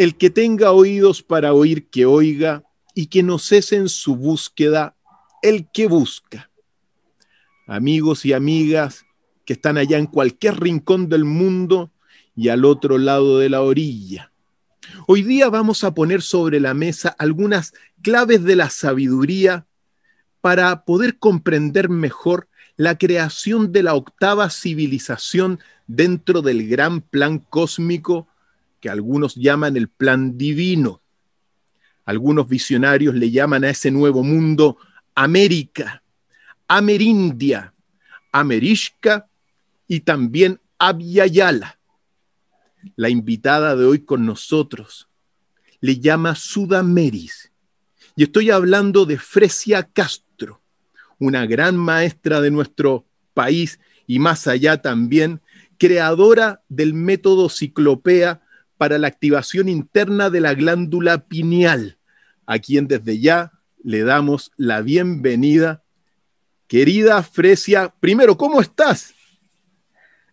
El que tenga oídos para oír, que oiga, y que no cese en su búsqueda el que busca. Amigos y amigas que están allá en cualquier rincón del mundo y al otro lado de la orilla. Hoy día vamos a poner sobre la mesa algunas claves de la sabiduría para poder comprender mejor la creación de la octava civilización dentro del gran plan cósmico que algunos llaman el plan divino. Algunos visionarios le llaman a ese nuevo mundo América, Amerindia, Amerishka y también Abyayala. La invitada de hoy con nosotros le llama Sudameris. Y estoy hablando de Fresia Castro, una gran maestra de nuestro país y más allá también, creadora del método ciclopea para la activación interna de la glándula pineal, a quien desde ya le damos la bienvenida. Querida Frecia, primero, ¿cómo estás?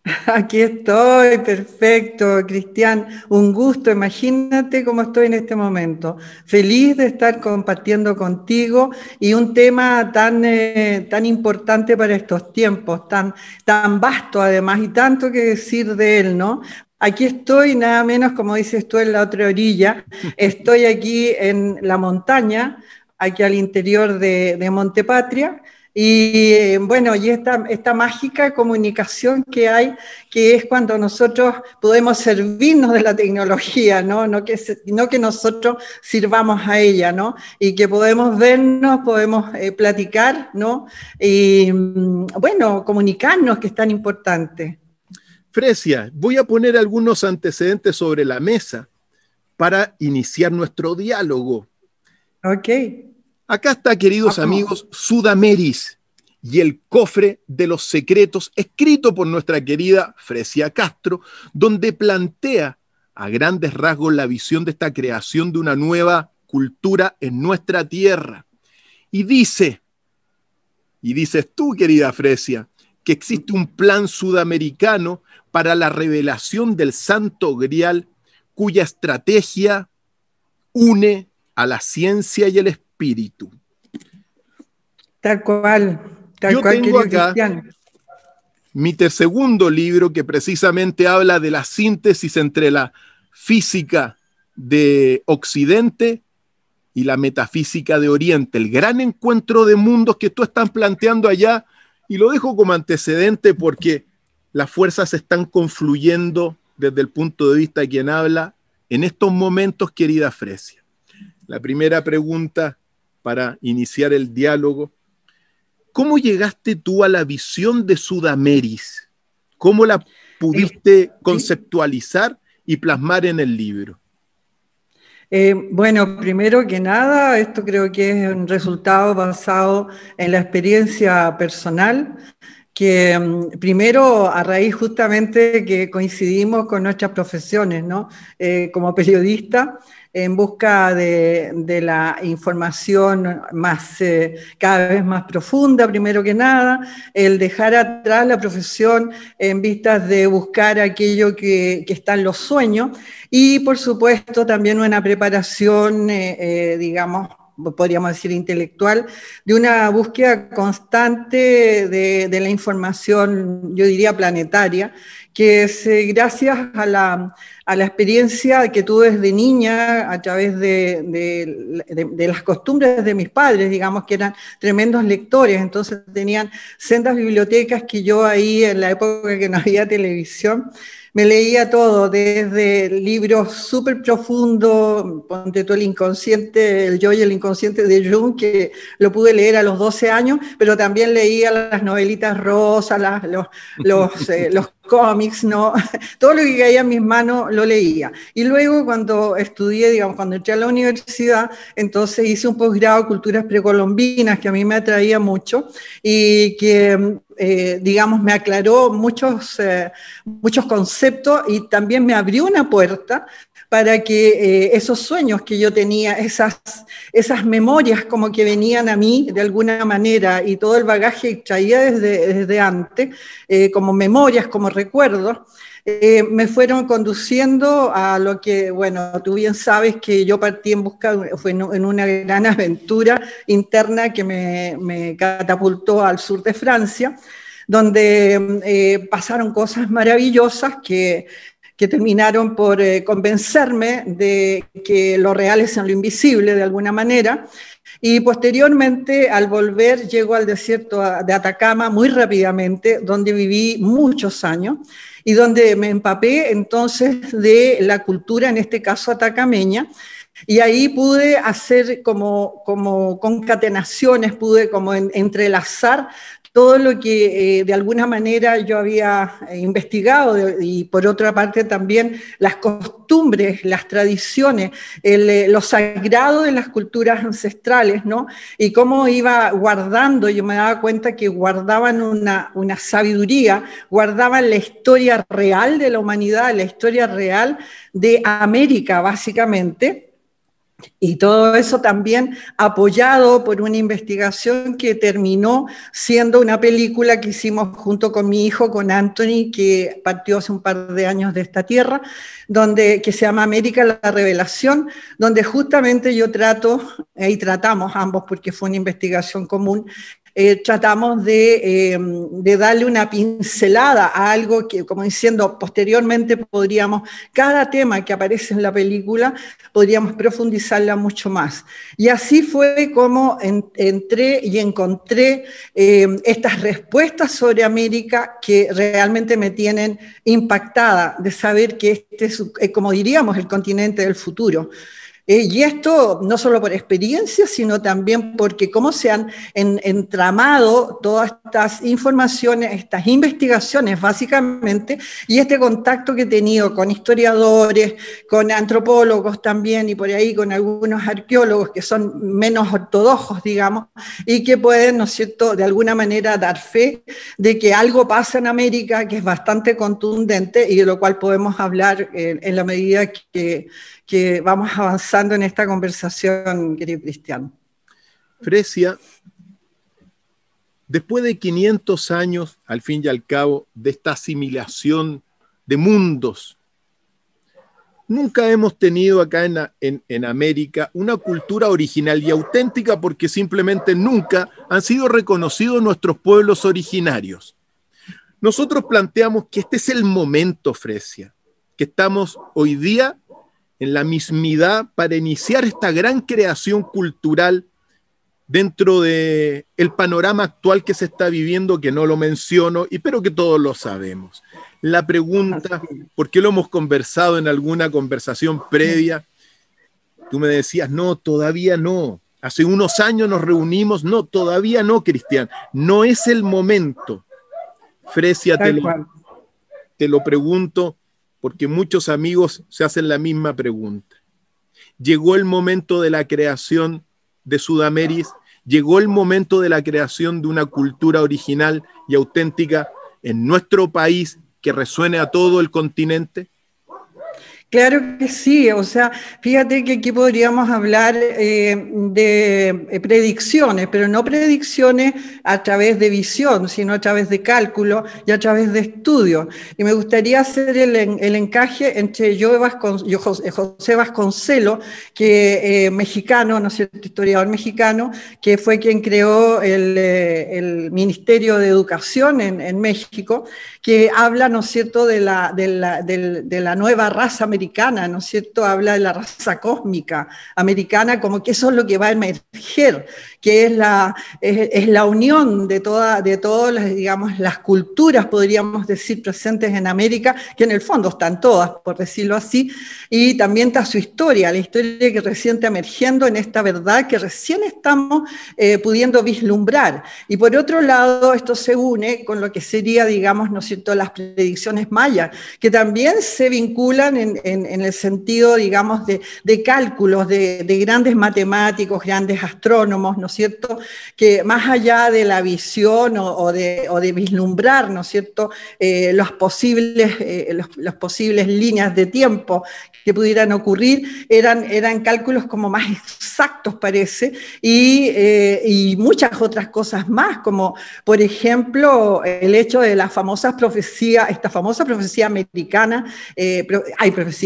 Aquí estoy, perfecto, Cristian. Un gusto, imagínate cómo estoy en este momento. Feliz de estar compartiendo contigo y un tema tan, eh, tan importante para estos tiempos, tan, tan vasto además y tanto que decir de él, ¿no? Aquí estoy, nada menos, como dices tú, en la otra orilla. Estoy aquí en la montaña, aquí al interior de, Montepatria. Y bueno, y esta, mágica comunicación que hay, que es cuando nosotros podemos servirnos de la tecnología, ¿no? No que, que nosotros sirvamos a ella, ¿no? Y que podemos vernos, podemos eh, platicar, ¿no? Y mm, bueno, comunicarnos, que es tan importante. Frecia, voy a poner algunos antecedentes sobre la mesa para iniciar nuestro diálogo. Ok. Acá está, queridos amigos, Sudameris y el cofre de los secretos, escrito por nuestra querida Fresia Castro, donde plantea a grandes rasgos la visión de esta creación de una nueva cultura en nuestra tierra. Y dice, y dices tú, querida Fresia, que existe un plan sudamericano para la revelación del Santo Grial, cuya estrategia une a la ciencia y el espíritu. Tal cual, tal Yo tengo acá mi segundo libro que precisamente habla de la síntesis entre la física de Occidente y la metafísica de Oriente, el gran encuentro de mundos que tú estás planteando allá, y lo dejo como antecedente porque las fuerzas están confluyendo desde el punto de vista de quien habla en estos momentos, querida Fresia. La primera pregunta para iniciar el diálogo. ¿Cómo llegaste tú a la visión de Sudameris? ¿Cómo la pudiste eh, conceptualizar y plasmar en el libro? Eh, bueno, primero que nada, esto creo que es un resultado basado en la experiencia personal que mm, primero a raíz justamente que coincidimos con nuestras profesiones, ¿no? Eh, como periodista, en busca de, la información más, eh, cada vez más profunda, primero que nada, el dejar atrás la profesión en vistas de buscar aquello que, está en los sueños y, por supuesto, también una preparación, eh, digamos, podríamos decir intelectual, de una búsqueda constante de, la información, yo diría planetaria, que es eh, gracias a la, experiencia que tuve desde niña a través de, de, las costumbres de mis padres, digamos que eran tremendos lectores, entonces tenían sendas bibliotecas que yo ahí en la época que no había televisión, me leía todo, desde libros súper profundos, entre todo el inconsciente, el yo y el inconsciente de Jung, que lo pude leer a los 12 años, pero también leía las novelitas rosas, los, los, eh, los cómics, ¿no? Todo lo que caía en mis manos lo leía. Y luego cuando estudié, digamos, cuando entré a la universidad, entonces hice un posgrado culturas precolombinas que a mí me atraía mucho y que eh, digamos, me aclaró muchos, eh, muchos conceptos y también me abrió una puerta para que eh, esos sueños que yo tenía, esas, esas memorias como que venían a mí de alguna manera y todo el bagaje que traía desde, desde antes, como memorias, como recuerdos, eh, me fueron conduciendo a lo que, bueno, tú bien sabes que yo partí en busca, fue en una gran aventura interna que me, catapultó al sur de Francia, donde eh, pasaron cosas maravillosas que, que terminaron por eh, convencerme de que lo real es en lo invisible de alguna manera. Y posteriormente, al volver, llego al desierto de Atacama muy rápidamente, donde viví muchos años y donde me empapé entonces de la cultura, en este caso atacameña, y ahí pude hacer como, como concatenaciones, pude como entrelazar todo lo que eh, de alguna manera yo había eh, investigado y por otra parte también las costumbres, las tradiciones, eh, lo sagrado de las culturas ancestrales, ¿no? Y cómo iba guardando, yo me daba cuenta que guardaban una, una sabiduría, guardaban la historia real de la humanidad, la historia real de América, básicamente y todo eso también apoyado por una investigación que terminó siendo una película que hicimos junto con mi hijo, con Anthony, que partió hace un par de años de esta tierra, donde, que se llama América la Revelación, donde justamente yo trato, eh, y tratamos ambos porque fue una investigación común, eh, tratamos eh, de, darle una pincelada a algo que, como diciendo, posteriormente podríamos, cada tema que aparece en la película, podríamos profundizarla mucho más. Y así fue como entré y encontré eh, estas respuestas sobre América que realmente me tienen impactada de saber que este es, como diríamos, el continente del futuro. Eh, y esto no solo por experiencia, sino también porque cómo se han entramado todas estas informaciones, estas investigaciones básicamente, y este contacto que he tenido con historiadores, con antropólogos también y por ahí con algunos arqueólogos que son menos ortodoxos, digamos, y que pueden, ¿no es cierto?, de alguna manera dar fe de que algo pasa en América que es bastante contundente y de lo cual podemos hablar eh, en la medida que que vamos avanzando en esta conversación, querido Cristiano. Fresia, después de 500 años, al fin y al cabo, de esta asimilación de mundos, nunca hemos tenido acá en, en, América una cultura original y auténtica porque simplemente nunca han sido reconocidos nuestros pueblos originarios. Nosotros planteamos que este es el momento, Fresia, que estamos hoy día en la mismidad para iniciar esta gran creación cultural dentro de el panorama actual que se está viviendo, que no lo menciono, y pero que todos lo sabemos. La pregunta, ¿por qué lo hemos conversado en alguna conversación previa, tú me decías, no, todavía no. Hace unos años nos reunimos, no, todavía no, Cristian, no es el momento. Fresia, te lo pregunto, porque muchos amigos se hacen la misma pregunta. Llegó el momento de la creación de Sudameris, llegó el momento de la creación de una cultura original y auténtica en nuestro país que resuene a todo el continente. Claro que sí, o sea, fíjate que aquí podríamos hablar eh, de eh, predicciones, pero no predicciones a través de visión, sino a través de cálculo y a través de estudio. Y me gustaría hacer el, encaje entre eh, José Vasconcelo, que mexicano, ¿no cierto? historiador mexicano, que fue quien creó el, Ministerio de Educación en, México, que habla, ¿no cierto?, de la, de la nueva raza mexicana americana, ¿no es cierto? Habla de la raza cósmica americana, como que eso es lo que va a emerger, que es la, es, la unión de, toda, de todas digamos, las culturas, podríamos decir, presentes en América, que en el fondo están todas, por decirlo así, y también está su historia, la historia que recién está emergiendo en esta verdad que recién estamos eh, pudiendo vislumbrar. Y por otro lado, esto se une con lo que sería, digamos, ¿no es cierto?, las predicciones mayas, que también se vinculan en, en, el sentido, digamos, de, cálculos, de, grandes matemáticos, grandes astrónomos, ¿no es cierto? Que más allá de la visión o, de, vislumbrar, ¿no es cierto?, eh, los posibles, eh, posibles líneas de tiempo que pudieran ocurrir, eran, eran cálculos como más exactos, parece, y, eh, muchas otras cosas más, como por ejemplo el hecho de las famosas profecía, esta famosa profecía americana, eh, hay profecías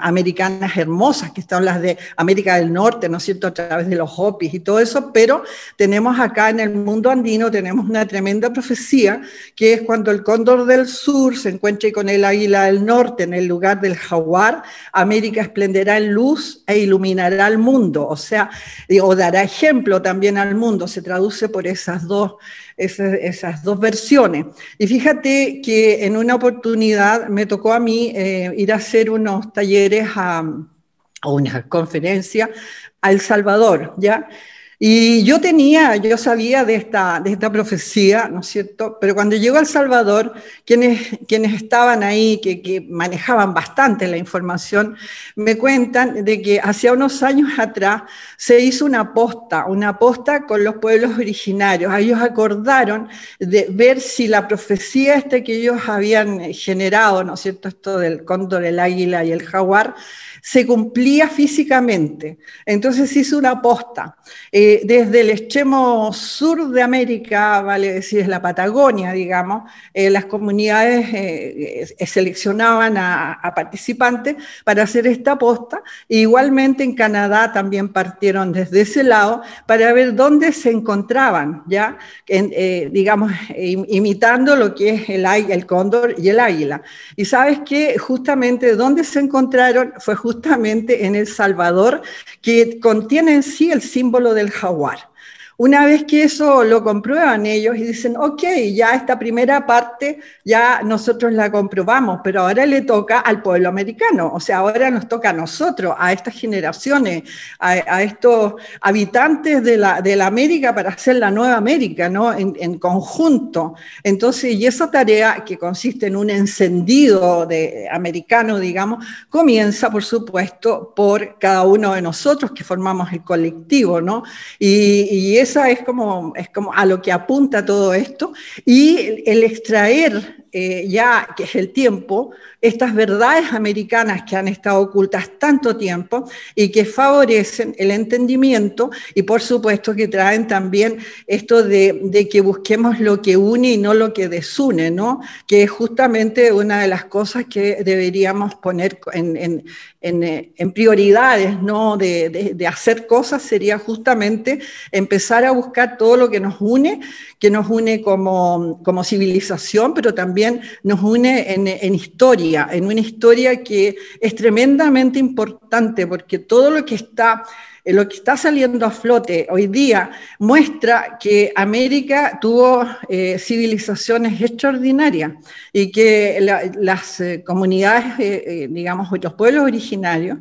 americanas hermosas, que están las de América del Norte, ¿no es cierto?, a través de los Hopis y todo eso, pero tenemos acá en el mundo andino, tenemos una tremenda profecía, que es cuando el cóndor del sur se encuentre con el águila del norte en el lugar del jaguar, América esplenderá en luz e iluminará al mundo, o sea, o dará ejemplo también al mundo, se traduce por esas dos esas, dos versiones. Y fíjate que en una oportunidad me tocó a mí eh, ir a hacer unos talleres a, o una conferencia a El Salvador, ¿ya? Y yo tenía, yo sabía de esta, de esta profecía, ¿no es cierto? Pero cuando llego a El Salvador, quienes, quienes estaban ahí, que, que manejaban bastante la información, me cuentan de que hacía unos años atrás se hizo una aposta, una aposta con los pueblos originarios. Ellos acordaron de ver si la profecía esta que ellos habían eh, generado, ¿no es cierto? Esto del cóndor, el águila y el jaguar, se cumplía físicamente. Entonces hizo una aposta. Eh, desde el extremo sur de América, vale decir, es la Patagonia, digamos, eh, las comunidades eh, seleccionaban a, participantes para hacer esta aposta. E igualmente en Canadá también partieron desde ese lado para ver dónde se encontraban, ya, digamos, imitando lo que es el, el cóndor y el águila. Y sabes que justamente dónde se encontraron fue justamente justamente en El Salvador, que contiene en sí el símbolo del jaguar. Una vez que eso lo comprueban ellos y dicen, ok, ya esta primera parte ya nosotros la comprobamos, pero ahora le toca al pueblo americano, o sea, ahora nos toca a nosotros, a estas generaciones, a, estos habitantes de la, de América para hacer la nueva América, ¿no? En, conjunto. Entonces, y esa tarea que consiste en un encendido de, americano, digamos, comienza, por supuesto, por cada uno de nosotros que formamos el colectivo, ¿no? Y, y esa es como, es como a lo que apunta todo esto y el extraer eh, ya, que es el tiempo, estas verdades americanas que han estado ocultas tanto tiempo y que favorecen el entendimiento y por supuesto que traen también esto de, que busquemos lo que une y no lo que desune, ¿no? Que es justamente una de las cosas que deberíamos poner en, eh, prioridades, ¿no? de hacer cosas sería justamente empezar a buscar todo lo que nos une que nos une como, como civilización, pero también nos une en, en, historia, en una historia que es tremendamente importante porque todo lo que está eh, lo que está saliendo a flote hoy día muestra que América tuvo eh, civilizaciones extraordinarias y que las eh, comunidades, digamos, los pueblos originarios,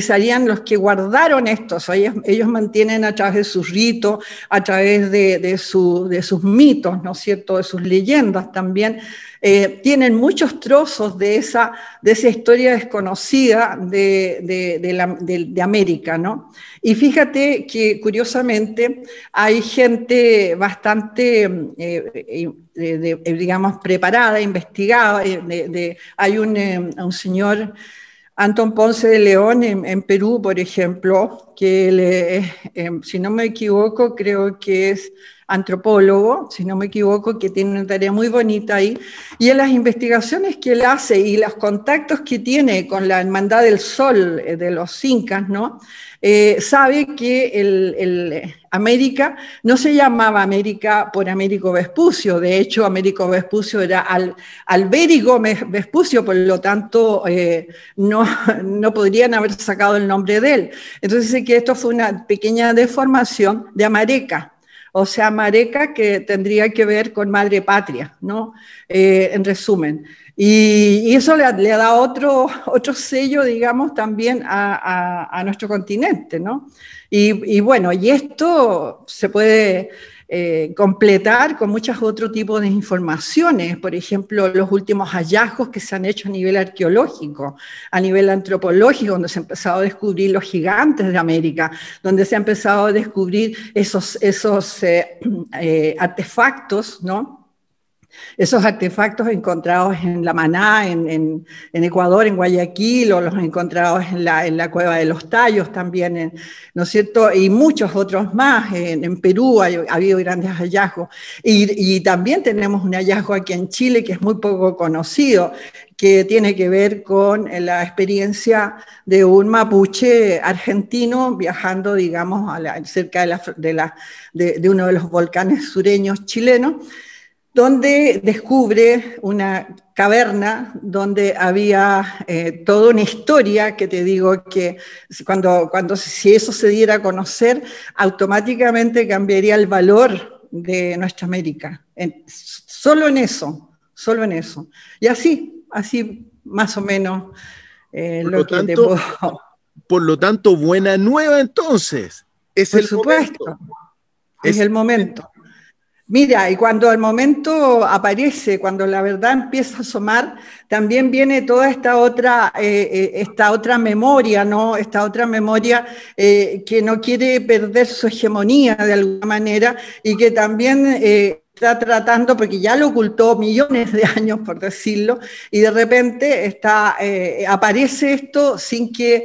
serían los que guardaron estos. Ellos, ellos, mantienen a través de sus ritos, a través de, de sus mitos, ¿no es cierto?, de sus leyendas también, eh, tienen muchos trozos de esa, de esa historia desconocida de, América, ¿no? Y fíjate que curiosamente hay gente bastante, mm, eh, eh, digamos, preparada, investigada, hay un, señor... Anton Ponce de León en, Perú, por ejemplo, que si no me equivoco, creo que es antropólogo, si no me equivoco, que tiene una tarea muy bonita ahí, y en las investigaciones que él hace y los contactos que tiene con la Hermandad del Sol eh, de los Incas, ¿no? Eh, sabe que el, eh, América no se llamaba América por Américo Vespucio, de hecho Américo Vespucio era al, Vespucio, por lo tanto no, no podrían haber sacado el nombre de él. Entonces dice que esto fue una pequeña deformación de Amareca, o sea, Mareca, que tendría que ver con Madre Patria, ¿no? Eh, en resumen. Y, eso le, da otro, sello, digamos, también a, nuestro continente, ¿no? y bueno, y esto se puede eh, completar con muchos otros tipos de informaciones, por ejemplo, los últimos hallazgos que se han hecho a nivel arqueológico, a nivel antropológico, donde se ha empezado a descubrir los gigantes de América, donde se ha empezado a descubrir esos, esos eh, eh, artefactos, ¿no? Esos artefactos encontrados en La Maná, en, Ecuador, en Guayaquil, o los encontrados en la, Cueva de los Tallos también, ¿no es cierto? Y muchos otros más. En, Perú ha habido grandes hallazgos. Y, también tenemos un hallazgo aquí en Chile que es muy poco conocido, que tiene que ver con eh, la experiencia de un mapuche argentino viajando, digamos, cerca de, uno de los volcanes sureños chilenos, donde descubre una caverna donde había eh, toda una historia que te digo que cuando, cuando si eso se diera a conocer, automáticamente cambiaría el valor de nuestra América. solo en eso, solo en eso. Y así, así más o menos eh, lo, que te puedo... Por lo tanto, buena nueva entonces. Es el supuesto, es el momento. Mira, y cuando el momento aparece, cuando la verdad empieza a asomar, también viene toda esta otra, eh, eh, esta otra memoria, ¿no? Esta otra memoria eh, que no quiere perder su hegemonía de alguna manera y que también... está tratando, porque ya lo ocultó millones de años, por decirlo, y de repente está, aparece esto sin que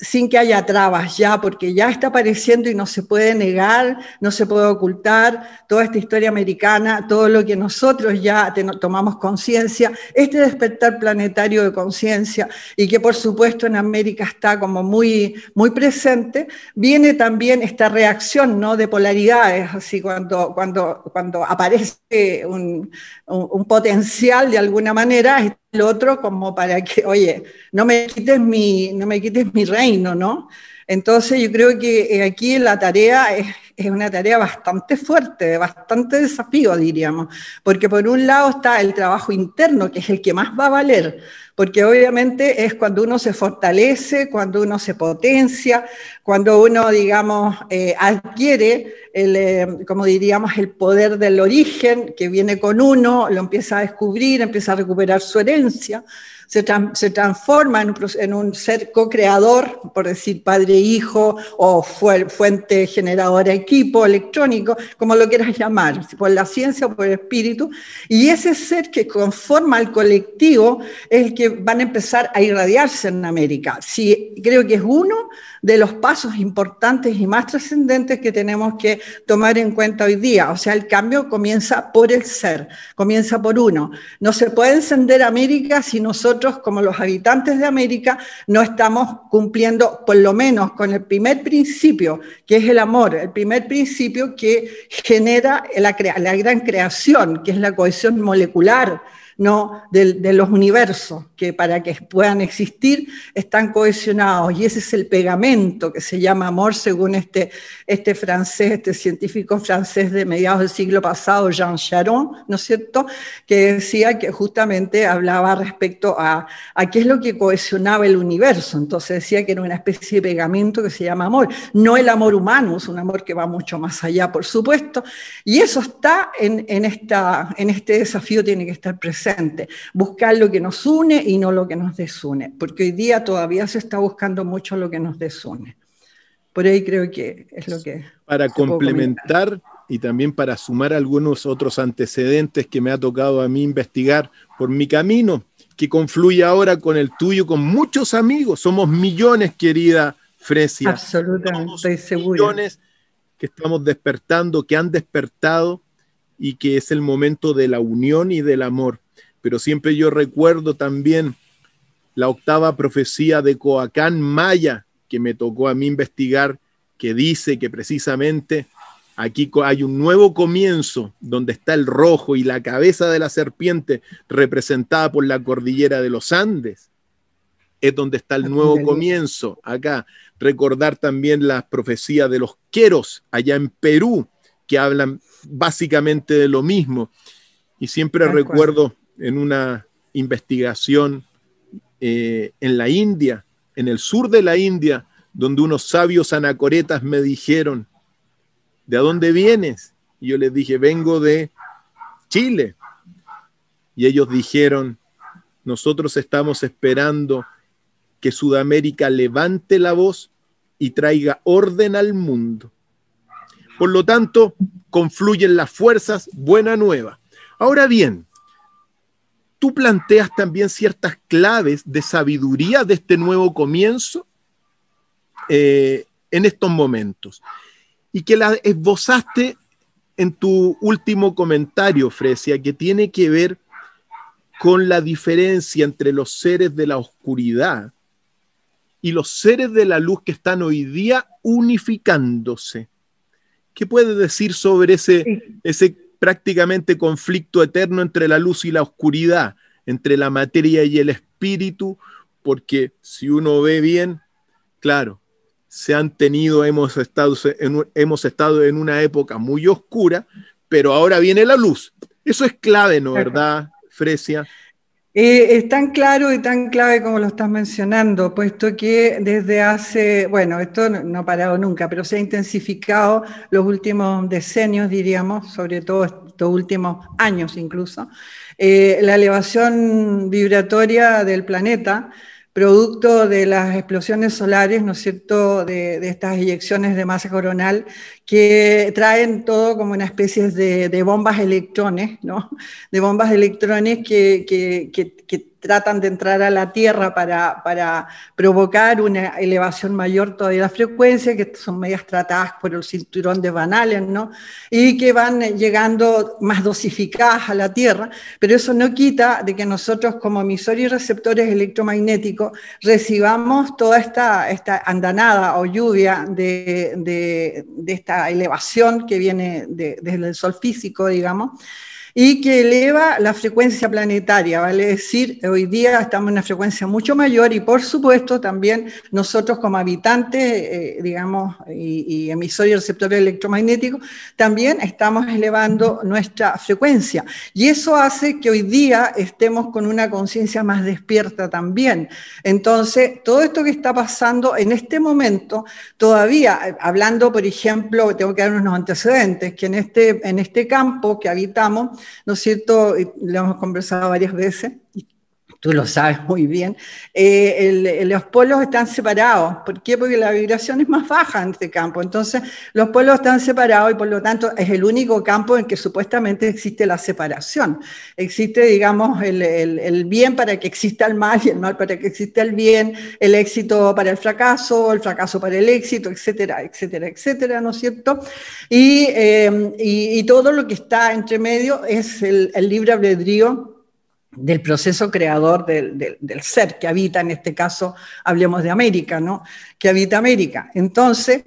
sin que haya trabas ya, porque ya está apareciendo y no se puede negar, no se puede ocultar toda esta historia americana, todo lo que nosotros ya tomamos conciencia, este despertar planetario de conciencia y que por supuesto en América está como muy, muy presente, viene también esta reacción ¿no? de polaridades, así cuando, cuando, cuando aparece un, un, un potencial de alguna manera, el otro como para que, oye, no me quites mi, no me quites mi reino, ¿no? Entonces yo creo que eh, aquí la tarea es, una tarea bastante fuerte, bastante desafío, diríamos, porque por un lado está el trabajo interno, que es el que más va a valer, porque obviamente es cuando uno se fortalece, cuando uno se potencia, cuando uno, digamos, eh, adquiere, eh, como diríamos, el poder del origen que viene con uno, lo empieza a descubrir, empieza a recuperar su herencia se, transforma en un, ser co-creador, por decir padre-hijo, e o fuente generadora equipo electrónico, como lo quieras llamar, por la ciencia o por el espíritu, y ese ser que conforma al colectivo es el que van a empezar a irradiarse en América. Sí, creo que es uno de los pasos importantes y más trascendentes que tenemos que tomar en cuenta hoy día. O sea, el cambio comienza por el ser, comienza por uno. No se puede encender América si nosotros nosotros como los habitantes de América no estamos cumpliendo por lo menos con el primer principio, que es el amor, el primer principio que genera la, la gran creación, que es la cohesión molecular ¿no? De, los universos que para que puedan existir están cohesionados. Y ese es el pegamento que se llama amor, según este, este francés, este científico francés de mediados del siglo pasado, Jean Charon, ¿no es cierto?, que decía que justamente hablaba respecto a, qué es lo que cohesionaba el universo. Entonces decía que era una especie de pegamento que se llama amor. No el amor humano, es un amor que va mucho más allá, por supuesto. Y eso está en, esta, en este desafío, tiene que estar presente buscar lo que nos une y no lo que nos desune, porque hoy día todavía se está buscando mucho lo que nos desune. Por ahí creo que es lo que... Para complementar y también para sumar algunos otros antecedentes que me ha tocado a mí investigar por mi camino, que confluye ahora con el tuyo, con muchos amigos, somos millones, querida Fresia. Absolutamente, seguro. Millones que estamos despertando, que han despertado y que es el momento de la unión y del amor pero siempre yo recuerdo también la octava profecía de Coacán Maya, que me tocó a mí investigar, que dice que precisamente aquí hay un nuevo comienzo donde está el rojo y la cabeza de la serpiente representada por la cordillera de los Andes. Es donde está el nuevo comienzo. Acá recordar también las profecías de los Queros allá en Perú, que hablan básicamente de lo mismo. Y siempre recuerdo en una investigación eh, en la India, en el sur de la India, donde unos sabios anacoretas me dijeron, ¿de dónde vienes? Y yo les dije, vengo de Chile. Y ellos dijeron, nosotros estamos esperando que Sudamérica levante la voz y traiga orden al mundo. Por lo tanto, confluyen las fuerzas, buena nueva. Ahora bien, tú planteas también ciertas claves de sabiduría de este nuevo comienzo eh, en estos momentos y que la esbozaste en tu último comentario, Fresia, que tiene que ver con la diferencia entre los seres de la oscuridad y los seres de la luz que están hoy día unificándose. ¿Qué puedes decir sobre ese, ese prácticamente conflicto eterno entre la luz y la oscuridad, entre la materia y el espíritu, porque si uno ve bien, claro, se han tenido, hemos estado en, hemos estado en una época muy oscura, pero ahora viene la luz. Eso es clave, ¿no? ¿Verdad, Fresia? Eh, es tan claro y tan clave como lo estás mencionando, puesto que desde hace, bueno, esto no, ha parado nunca, pero se ha intensificado los últimos decenios, diríamos, sobre todo estos últimos años incluso, eh, la elevación vibratoria del planeta producto de las explosiones solares, ¿no es cierto?, de, de, estas eyecciones de masa coronal que traen todo como una especie de, bombas electrones, ¿no? De bombas electrones que, tratan de entrar a la Tierra para, para provocar una elevación mayor todavía de la frecuencia, que son medias tratadas por el cinturón de Van Allen, ¿no? Y que van llegando más dosificadas a la Tierra, pero eso no quita de que nosotros como emisores y receptores electromagnéticos recibamos toda esta, esta andanada o lluvia de, de esta elevación que viene de, desde el sol físico, digamos, y que eleva la frecuencia planetaria, vale decir, hoy día estamos en una frecuencia mucho mayor y por supuesto también nosotros como habitantes, eh, digamos, y, y emisores y receptores electromagnético, también estamos elevando nuestra frecuencia. Y eso hace que hoy día estemos con una conciencia más despierta también. Entonces, todo esto que está pasando en este momento, todavía, eh, hablando, por ejemplo, tengo que dar unos antecedentes, que en este, en este campo que habitamos, ¿no es cierto? le hemos conversado varias veces tú lo sabes muy bien, eh, eh, los polos están separados. ¿Por qué? Porque la vibración es más baja en este campo. Entonces, los polos están separados y por lo tanto es el único campo en que supuestamente existe la separación. Existe, digamos, el, el, el bien para que exista el mal y el mal para que exista el bien, el éxito para el fracaso, el fracaso para el éxito, etcétera, etcétera, etcétera, ¿no es cierto? Y, eh, y, y todo lo que está entre medio es el libre albedrío del proceso creador del, del, ser que habita, en este caso, hablemos de América, ¿no? Que habita América. Entonces,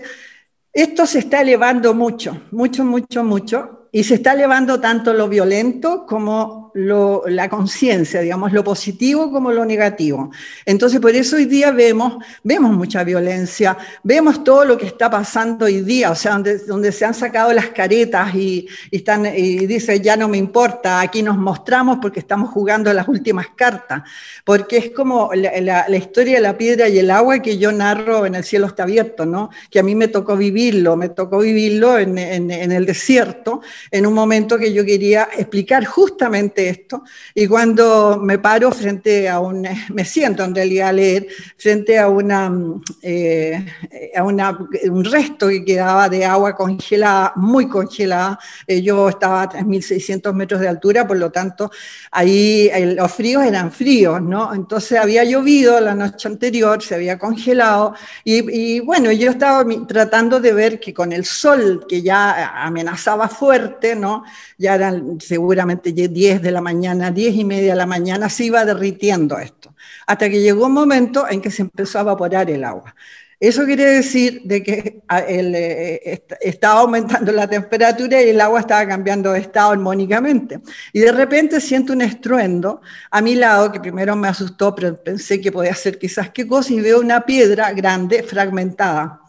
esto se está elevando mucho, mucho, mucho, mucho, y se está elevando tanto lo violento como la conciencia, digamos, lo positivo como lo negativo. Entonces, por eso hoy día vemos, vemos mucha violencia, vemos todo lo que está pasando hoy día, o sea, donde, se han sacado las caretas y, dicen, ya no me importa, aquí nos mostramos porque estamos jugando las últimas cartas, porque es como la, historia de la piedra y el agua que yo narro en El cielo está abierto, ¿no? Que a mí me tocó vivirlo, me tocó vivirlo en el desierto en un momento que yo quería explicar justamente esto. Y cuando me paro frente a un, me siento en realidad a leer, frente a, una, mm, eh, a una, un resto que quedaba de agua congelada, muy congelada, eh, yo estaba a 3.600 metros de altura, por lo tanto, ahí eh, los fríos eran fríos, ¿no? Entonces había llovido la noche anterior, se había congelado, y bueno, yo estaba tratando de ver que con el sol que ya amenazaba fuerte, ¿no? Ya eran seguramente 10 de la mañana, 10 y media de la mañana, se iba derritiendo esto, hasta que llegó un momento en que se empezó a evaporar el agua. Eso quiere decir de que ah, el, eh, eh, estaba aumentando la temperatura y el agua estaba cambiando de estado armónicamente. Y de repente siento un estruendo a mi lado, que primero me asustó, pero pensé que podía ser quizás qué cosa, y veo una piedra grande fragmentada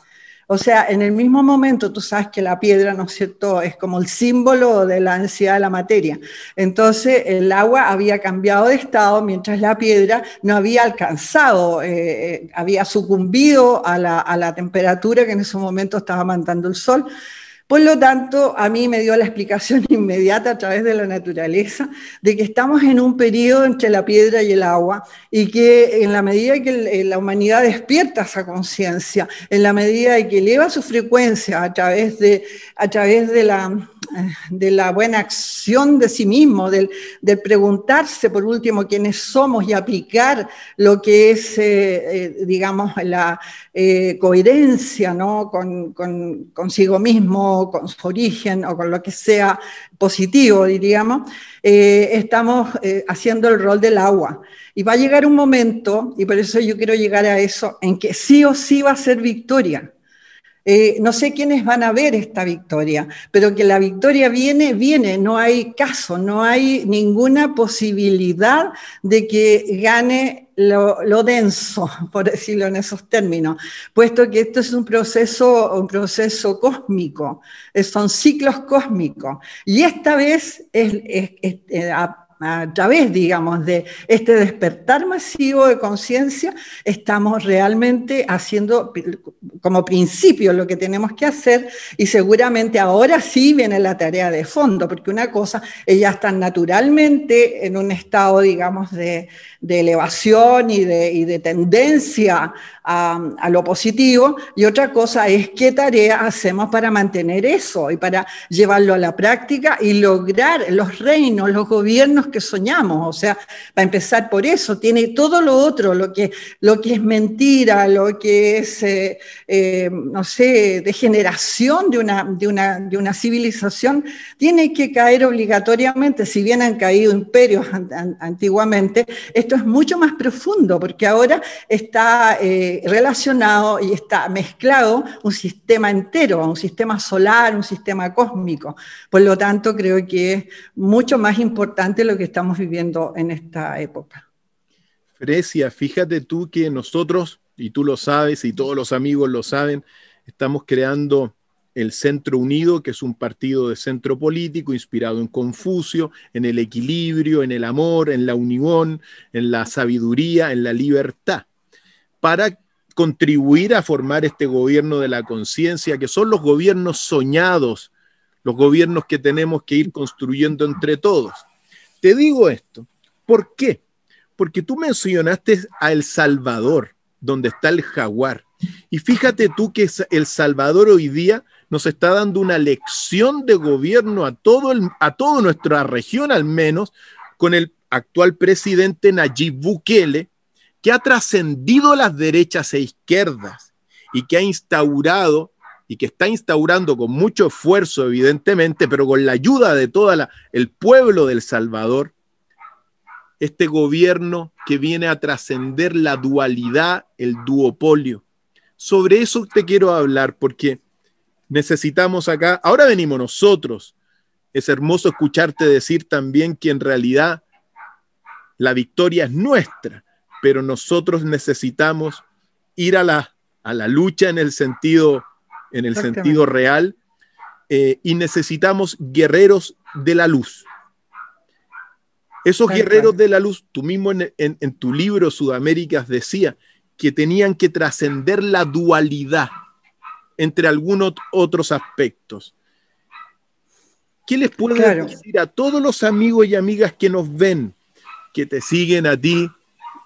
o sea, en el mismo momento tú sabes que la piedra, ¿no es cierto?, es como el símbolo de la ansiedad de la materia. Entonces, el agua había cambiado de estado mientras la piedra no había alcanzado, eh, eh, había sucumbido a la, a la temperatura que en ese momento estaba mandando el sol. Por lo tanto, a mí me dio la explicación inmediata a través de la naturaleza de que estamos en un periodo entre la piedra y el agua y que en la medida que eh, la humanidad despierta esa conciencia, en la medida que eleva su frecuencia a través de, a través de la eh, buena acción de sí mismo, de preguntarse por último quiénes somos y aplicar lo que es, eh, digamos, la coherencia con, con, consigo mismo, con su origen o con lo que sea positivo, diríamos, eh, estamos eh, haciendo el rol del agua. Y va a llegar un momento, y por eso yo quiero llegar a eso, en que sí o sí va a ser victoria. Eh, no sé quiénes van a ver esta victoria, pero que la victoria viene, viene, no hay caso, no hay ninguna posibilidad de que gane lo, denso, por decirlo en esos términos, puesto que esto es un proceso, un proceso cósmico, eh, son ciclos cósmicos. Y esta vez es, eh, a través, digamos, de este despertar masivo de conciencia, estamos realmente haciendo como principio lo que tenemos que hacer y seguramente ahora sí viene la tarea de fondo, porque una cosa, ellas están naturalmente en un estado, digamos, de, elevación y de, tendencia a, lo positivo, y otra cosa es qué tarea hacemos para mantener eso y para llevarlo a la práctica y lograr los reinos, los gobiernos que soñamos, o sea, para empezar por eso, tiene todo lo otro, lo que, lo que es mentira, lo que es, eh, eh, no sé, degeneración de una, de, una, de una civilización, tiene que caer obligatoriamente, si bien han caído imperios antiguamente, esto es mucho más profundo, porque ahora está eh, relacionado y está mezclado un sistema entero, un sistema solar, un sistema cósmico. Por lo tanto, creo que es mucho más importante lo que estamos viviendo en esta época. Frecia, fíjate tú que nosotros, y tú lo sabes, y todos los amigos lo saben, estamos creando el Centro Unido, que es un partido de centro político inspirado en Confucio, en el equilibrio, en el amor, en la unión, en la sabiduría, en la libertad, para contribuir a formar este gobierno de la conciencia, que son los gobiernos soñados, los gobiernos que tenemos que ir construyendo entre todos. Te digo esto, ¿por qué? Porque tú mencionaste a El Salvador, donde está el jaguar. Y fíjate tú que El Salvador hoy día nos está dando una lección de gobierno a, todo a toda nuestra región, al menos, con el actual presidente Nayib Bukele, que ha trascendido las derechas e izquierdas y que ha instaurado y que está instaurando con mucho esfuerzo, evidentemente, pero con la ayuda de todo el pueblo del Salvador, este gobierno que viene a trascender la dualidad, el duopolio. Sobre eso te quiero hablar porque necesitamos acá, ahora venimos nosotros, es hermoso escucharte decir también que en realidad la victoria es nuestra, pero nosotros necesitamos ir a la, a la lucha en el sentido en el sentido real, eh, y necesitamos guerreros de la luz. Esos guerreros de la luz, tú mismo en, tu libro Sudaméricas decía que tenían que trascender la dualidad entre algunos otros aspectos. ¿Qué les puedo decir a todos los amigos y amigas que nos ven, que te siguen a ti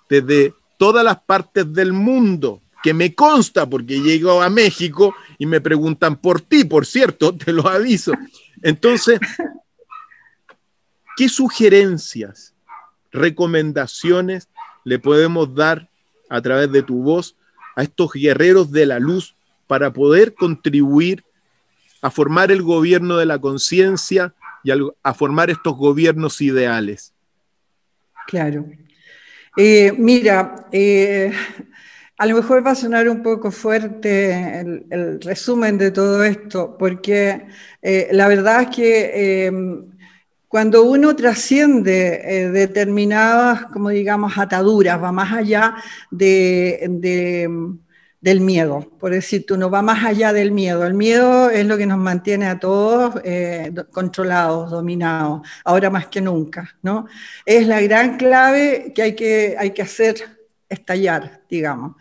desde todas las partes del mundo? que me consta porque llego a México y me preguntan por ti, por cierto, te lo aviso. Entonces, ¿qué sugerencias, recomendaciones le podemos dar a través de tu voz a estos guerreros de la luz para poder contribuir a formar el gobierno de la conciencia y a formar estos gobiernos ideales? Claro. Eh, mira, eh, a lo mejor va a sonar un poco fuerte el, resumen de todo esto, porque eh, la verdad es que em, cuando uno trasciende eh, determinadas, como digamos, ataduras, va más allá del miedo, por tú uno, va más allá del miedo. El miedo es lo que nos mantiene a todos eh, controlados, dominados, ahora más que nunca, ¿no? Es la gran clave que hay que, hay que hacer estallar, digamos.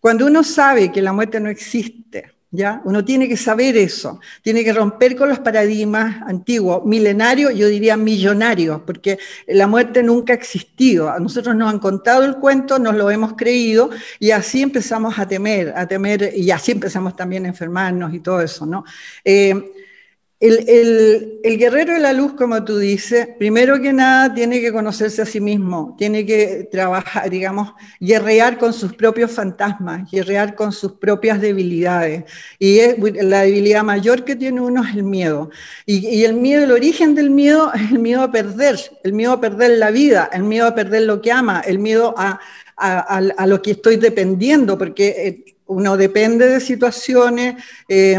Cuando uno sabe que la muerte no existe, ¿ya? Uno tiene que saber eso, tiene que romper con los paradigmas antiguos, milenarios, yo diría millonarios, porque la muerte nunca ha existido. A nosotros nos han contado el cuento, nos lo hemos creído y así empezamos a temer, a temer y así empezamos también a enfermarnos y todo eso, ¿no? Eh, el, guerrero de la luz, como tú dices, primero que nada tiene que conocerse a sí mismo, tiene que trabajar, digamos, guerrear con sus propios fantasmas, guerrear con sus propias debilidades. Y la debilidad mayor que tiene uno es el miedo. Y, el miedo, el origen del miedo es el miedo a perder, el miedo a perder la vida, el miedo a perder lo que ama, el miedo a, lo que estoy dependiendo, porque eh, uno depende de situaciones. Eh,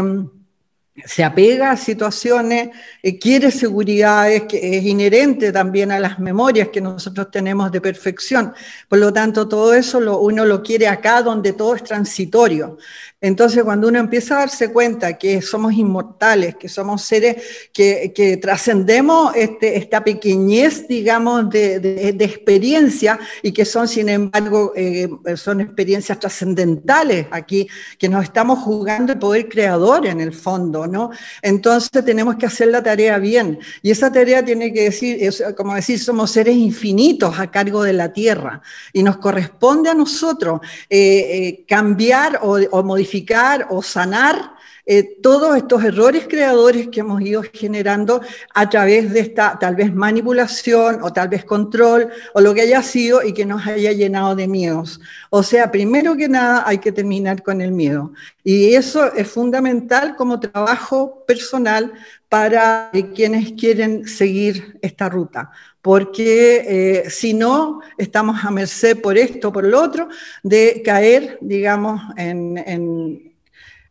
se apega a situaciones, eh, quiere seguridades, que es inherente también a las memorias que nosotros tenemos de perfección. Por lo tanto, todo eso lo, uno lo quiere acá donde todo es transitorio. Entonces, cuando uno empieza a darse cuenta que somos inmortales, que somos seres que, trascendemos este, esta pequeñez, digamos, de, experiencia y que son, sin embargo, eh, son experiencias trascendentales aquí, que nos estamos jugando el poder creador en el fondo. ¿no? Entonces tenemos que hacer la tarea bien. Y esa tarea tiene que decir, como decir, somos seres infinitos a cargo de la Tierra. Y nos corresponde a nosotros eh, eh, cambiar o modificar o sanar eh, todos estos errores creadores que hemos ido generando a través de esta tal vez manipulación o tal vez control o lo que haya sido y que nos haya llenado de miedos. O sea, primero que nada hay que terminar con el miedo. Y eso es fundamental como trabajo personal para quienes quieren seguir esta ruta, porque eh, si no, estamos a merced por esto, por lo otro, de caer, digamos, en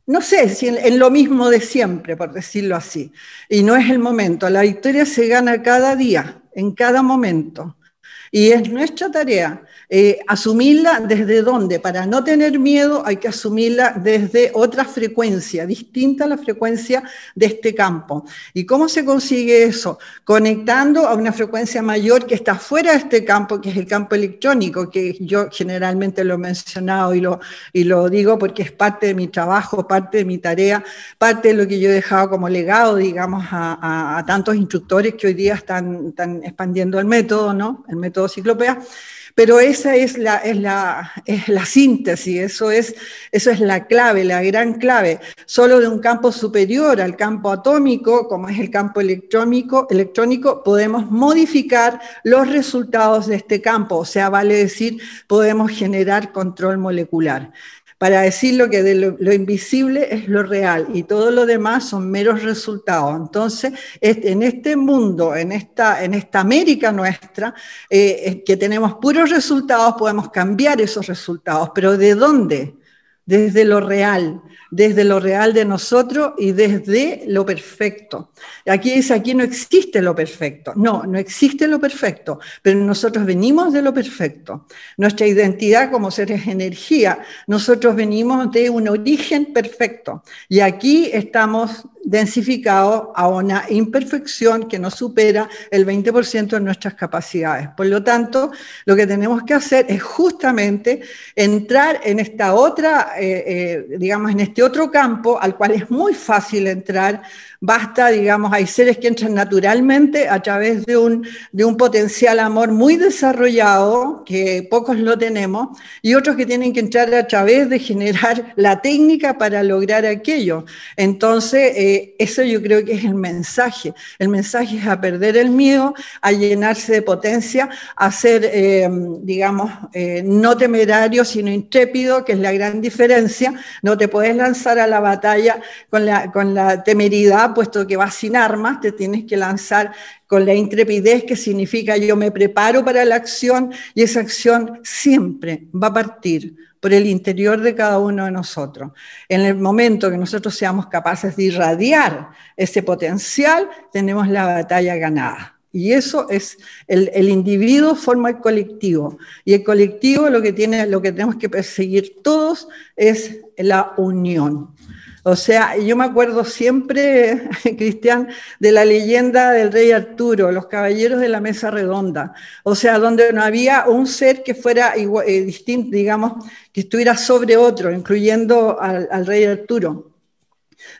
no sé, si en, lo mismo de siempre, por decirlo así. Y no es el momento, la victoria se gana cada día, en cada momento. Y es nuestra tarea eh, asumirla desde dónde. Para no tener miedo hay que asumirla desde otra frecuencia, distinta a la frecuencia de este campo. ¿Y cómo se consigue eso? Conectando a una frecuencia mayor que está fuera de este campo, que es el campo electrónico, que yo generalmente lo he mencionado y lo, y lo digo porque es parte de mi trabajo, parte de mi tarea, parte de lo que yo he dejado como legado, digamos, a, tantos instructores que hoy día están, están expandiendo el método, ¿no? El método todo pero esa es la, es la síntesis, eso es, eso es la clave, la gran clave. Solo de un campo superior al campo atómico, como es el campo electrónico, electrónico podemos modificar los resultados de este campo, o sea, vale decir, podemos generar control molecular para decir lo que de lo, invisible es lo real y todo lo demás son meros resultados. Entonces, en este mundo, en esta, en esta América nuestra, eh, que tenemos puros resultados, podemos cambiar esos resultados, pero ¿de dónde? Desde lo real desde lo real de nosotros y desde lo perfecto. Aquí dice, aquí no existe lo perfecto. No, no existe lo perfecto, pero nosotros venimos de lo perfecto. Nuestra identidad como seres energía, nosotros venimos de un origen perfecto. Y aquí estamos densificado a una imperfección que no supera el 20% de nuestras capacidades. Por lo tanto, lo que tenemos que hacer es justamente entrar en esta otra, eh, eh, digamos, en este otro campo al cual es muy fácil entrar Basta, digamos, hay seres que entran naturalmente a través de un, de un potencial amor muy desarrollado, que pocos lo tenemos, y otros que tienen que entrar a través de generar la técnica para lograr aquello. Entonces, eh, eso yo creo que es el mensaje. El mensaje es a perder el miedo, a llenarse de potencia, a ser, eh, digamos, eh, no temerario, sino intrépido, que es la gran diferencia. No te puedes lanzar a la batalla con la, con la temeridad puesto que vacinar sin armas, te tienes que lanzar con la intrepidez que significa yo me preparo para la acción y esa acción siempre va a partir por el interior de cada uno de nosotros. En el momento que nosotros seamos capaces de irradiar ese potencial, tenemos la batalla ganada. Y eso es, el, el individuo forma el colectivo. Y el colectivo lo que, tiene, lo que tenemos que perseguir todos es la unión. O sea, yo me acuerdo siempre, Cristian, de la leyenda del rey Arturo, los caballeros de la mesa redonda. O sea, donde no había un ser que fuera eh, distinto, digamos, que estuviera sobre otro, incluyendo al, al rey Arturo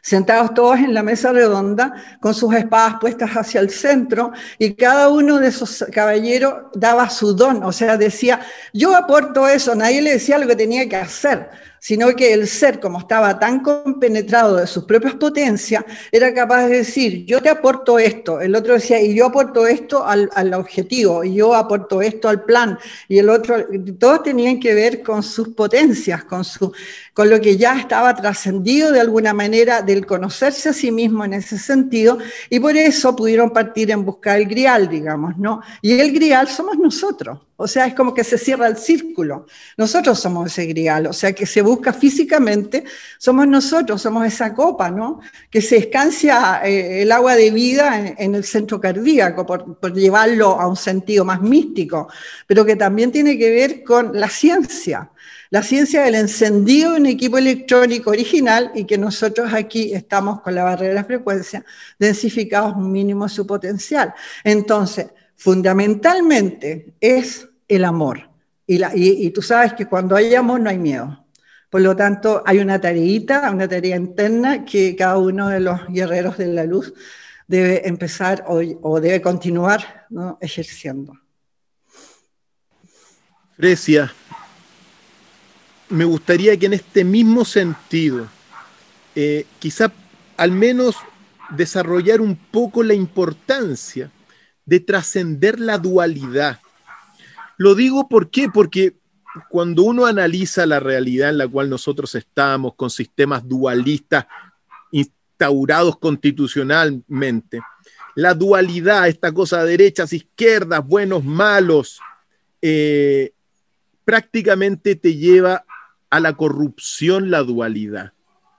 sentados todos en la mesa redonda, con sus espadas puestas hacia el centro, y cada uno de esos caballeros daba su don, o sea, decía, yo aporto eso, nadie le decía lo que tenía que hacer, sino que el ser, como estaba tan compenetrado de sus propias potencias, era capaz de decir, yo te aporto esto, el otro decía, y yo aporto esto al, objetivo, y yo aporto esto al plan, y el otro, todos tenían que ver con sus potencias, con, su, con lo que ya estaba trascendido de alguna manera del conocerse a sí mismo en ese sentido, y por eso pudieron partir en buscar el grial, digamos, ¿no? Y el grial somos nosotros. O sea, es como que se cierra el círculo. Nosotros somos ese grial, o sea, que se busca físicamente, somos nosotros, somos esa copa, ¿no? Que se escancia eh, el agua de vida en, el centro cardíaco, por, llevarlo a un sentido más místico, pero que también tiene que ver con la ciencia, la ciencia del encendido de un equipo electrónico original y que nosotros aquí estamos con la barrera de la frecuencia, densificados mínimo su potencial. Entonces, fundamentalmente es el amor. Y, tú sabes que cuando hay amor no hay miedo. Por lo tanto, hay una tarea una tarea interna que cada uno de los guerreros de la luz debe empezar o, debe continuar ejerciendo. Grecia, me gustaría que en este mismo sentido, eh, quizá al menos desarrollar un poco la importancia de trascender la dualidad lo digo ¿por qué? porque cuando uno analiza la realidad en la cual nosotros estamos, con sistemas dualistas instaurados constitucionalmente, la dualidad, esta cosa de derechas, izquierdas, buenos, malos, eh, prácticamente te lleva a la corrupción la dualidad,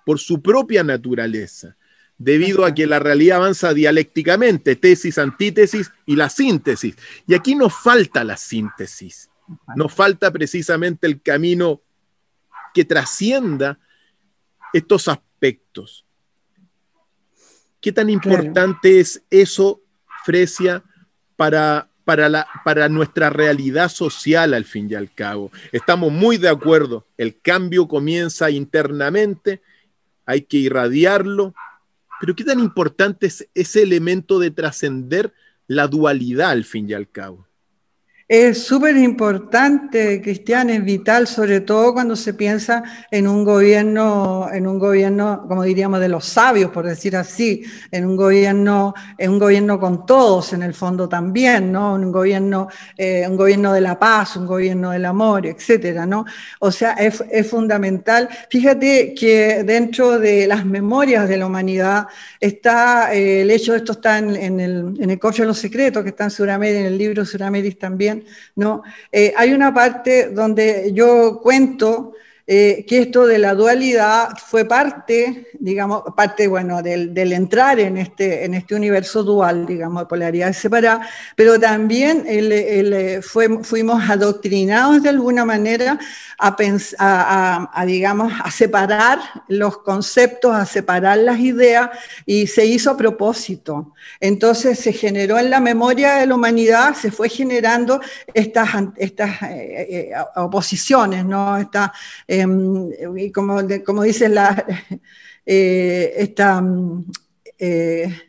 por su propia naturaleza debido a que la realidad avanza dialécticamente, tesis, antítesis y la síntesis. Y aquí nos falta la síntesis, nos falta precisamente el camino que trascienda estos aspectos. ¿Qué tan importante es eso, Frecia, para, para, para nuestra realidad social al fin y al cabo? Estamos muy de acuerdo, el cambio comienza internamente, hay que irradiarlo pero qué tan importante es ese elemento de trascender la dualidad al fin y al cabo. Es súper importante, Cristian, es vital, sobre todo cuando se piensa en un gobierno, en un gobierno, como diríamos, de los sabios, por decir así, en un gobierno, en un gobierno con todos, en el fondo también, ¿no? Un gobierno, eh, un gobierno de la paz, un gobierno del amor, etcétera, ¿no? O sea, es, fundamental. Fíjate que dentro de las memorias de la humanidad está eh, el hecho, esto está en, el, Coche de los Secretos, que está en en el libro Surameris también ¿no? Eh, hay una parte donde yo cuento eh, que esto de la dualidad fue parte, digamos, parte, bueno, del, entrar en este, en este universo dual, digamos, de polaridad separada, pero también eh, fuimos adoctrinados de alguna manera a, a, digamos, a separar los conceptos, a separar las ideas, y se hizo a propósito. Entonces se generó en la memoria de la humanidad, se fue generando estas, estas eh, oposiciones, ¿no? Esta, Em, y como, como dice la, eh, mm, eh,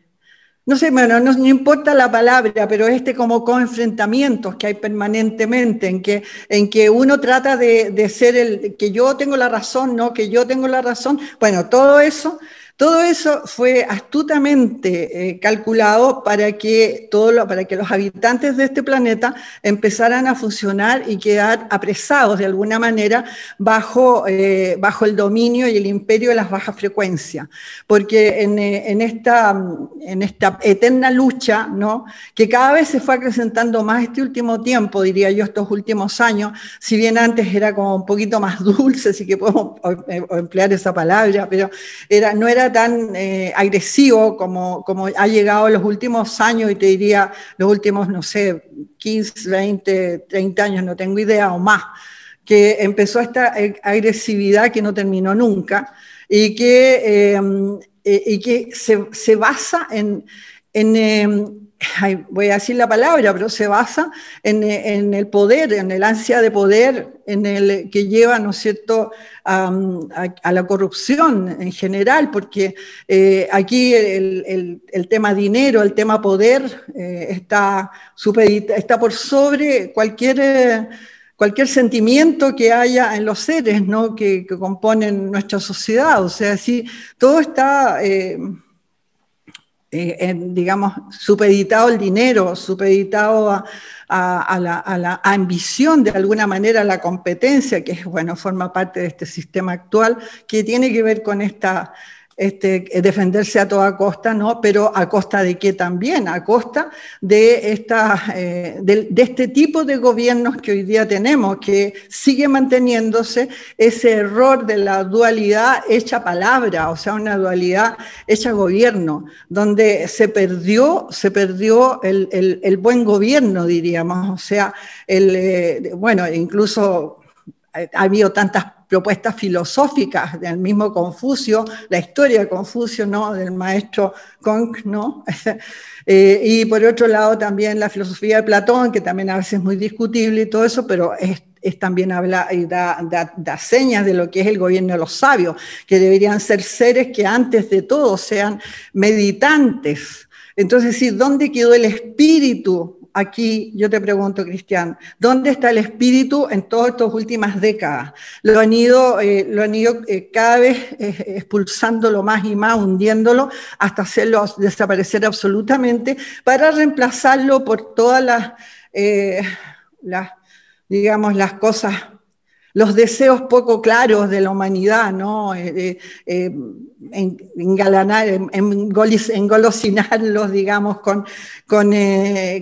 no sé, bueno, no, importa la palabra, pero este como con enfrentamientos que hay permanentemente, en que, en que uno trata de, de ser el, que yo tengo la razón, no, que yo tengo la razón, bueno, todo eso todo eso fue astutamente eh, calculado para que, para que los habitantes de este planeta empezaran a funcionar y quedar apresados de alguna manera bajo, eh, bajo el dominio y el imperio de las bajas frecuencias. Porque eh, en, esta, en esta eterna lucha, ¿no? que cada vez se fue acrecentando más este último tiempo, diría yo, estos últimos años, si bien antes era como un poquito más dulce, así que podemos emplear esa palabra, pero era, no era tan eh, agresivo como, como ha llegado los últimos años, y te diría los últimos, no sé, 15, 20, 30 años, no tengo idea, o más, que empezó esta eh, agresividad que no terminó nunca y que, eh, y que se, se basa en, en, em, voy a decir la palabra, pero se basa en, el poder, en el ansia de poder, en el que lleva, ¿no es cierto?, a, la corrupción en general, porque eh, aquí el, tema dinero, el tema poder, eh, está, está por sobre cualquier... Eh, cualquier sentimiento que haya en los seres ¿no? que, componen nuestra sociedad. O sea, sí, todo está eh, eh, digamos, supeditado el dinero, supeditado a, la, ambición, de alguna manera, a la competencia, que bueno, forma parte de este sistema actual, que tiene que ver con esta este, eh, defenderse a toda costa, ¿no? Pero a costa de qué también, a costa de, eh, de, este tipo de gobiernos que hoy día tenemos, que sigue manteniéndose ese error de la dualidad hecha palabra, o sea, una dualidad hecha gobierno, donde se perdió, se perdió el, buen gobierno, diríamos, o sea, el, eh, bueno, incluso ha habido tantas propuestas filosóficas del mismo Confucio, la historia de Confucio, ¿no? del maestro Kong, ¿no? Eh, y por otro lado también la filosofía de Platón, que también a veces es muy discutible y todo eso, pero es, también habla y da, señas de lo que es el gobierno de los sabios, que deberían ser seres que antes de todo sean meditantes. Entonces, ¿dónde quedó el espíritu aquí yo te pregunto, Cristian, ¿dónde está el espíritu en todas estas últimas décadas? Lo han ido, eh, lo han ido eh, cada vez eh, expulsándolo más y más, hundiéndolo, hasta hacerlo desaparecer absolutamente, para reemplazarlo por todas las, las digamos, las cosas los deseos poco claros de la humanidad, ¿no? Eh, eh, eh, engalanar, engolosinarlos, digamos, con, con,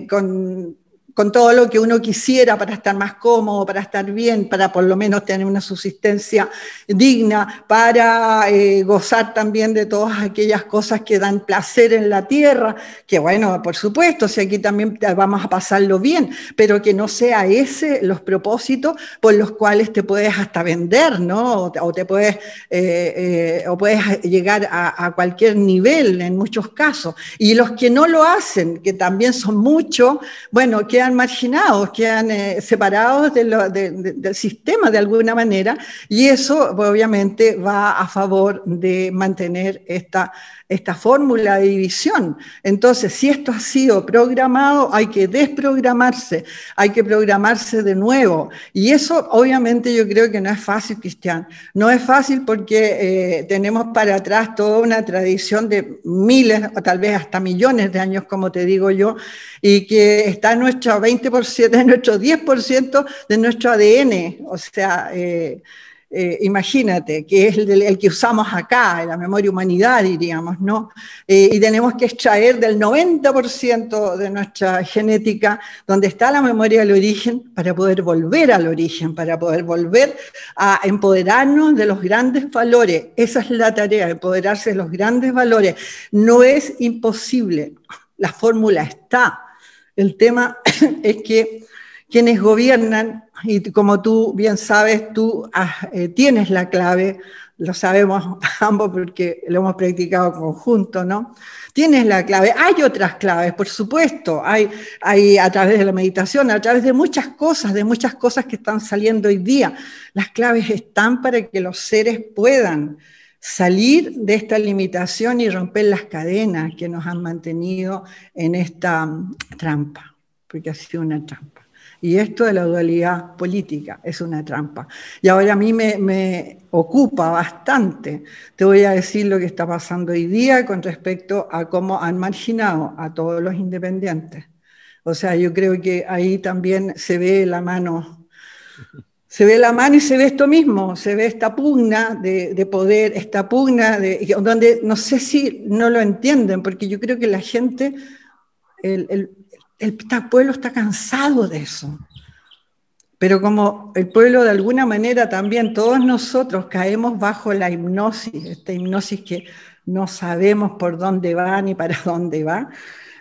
con con todo lo que uno quisiera para estar más cómodo, para estar bien, para por lo menos tener una subsistencia digna, para eh, gozar también de todas aquellas cosas que dan placer en la tierra, que bueno, por supuesto, si aquí también vamos a pasarlo bien, pero que no sea ese los propósitos por los cuales te puedes hasta vender, ¿no? O te, puedes, eh, eh, o puedes llegar a, cualquier nivel en muchos casos. Y los que no lo hacen, que también son muchos, bueno, que marginados, quedan han eh, separados de del sistema de alguna manera, y eso obviamente va a favor de mantener esta, esta fórmula de división. Entonces, si esto ha sido programado, hay que desprogramarse, hay que programarse de nuevo. Y eso obviamente yo creo que no es fácil, Cristian. No es fácil porque eh, tenemos para atrás toda una tradición de miles o tal vez hasta millones de años, como te digo yo, y que está nuestra 20%, de nuestro 10% de nuestro ADN. O sea, eh, eh, imagínate, que es el, que usamos acá, la memoria humanidad, diríamos, ¿no? Eh, y tenemos que extraer del 90% de nuestra genética, donde está la memoria del origen, para poder volver al origen, para poder volver a empoderarnos de los grandes valores. Esa es la tarea, empoderarse de los grandes valores. No es imposible, la fórmula está, el tema es que quienes gobiernan, y como tú bien sabes, tú ah, eh, tienes la clave, lo sabemos ambos porque lo hemos practicado conjunto, ¿no? Tienes la clave. Hay otras claves, por supuesto, hay, hay a través de la meditación, a través de muchas cosas, de muchas cosas que están saliendo hoy día. Las claves están para que los seres puedan salir de esta limitación y romper las cadenas que nos han mantenido en esta mm, trampa, porque ha sido una trampa. Y esto de la dualidad política es una trampa. Y ahora a mí me, ocupa bastante, te voy a decir lo que está pasando hoy día con respecto a cómo han marginado a todos los independientes. O sea, yo creo que ahí también se ve la mano se ve la mano y se ve esto mismo, se ve esta pugna de, poder, esta pugna de, donde no sé si no lo entienden, porque yo creo que la gente, el, pueblo está cansado de eso. Pero como el pueblo de alguna manera también, todos nosotros caemos bajo la hipnosis, esta hipnosis que no sabemos por dónde va ni para dónde va,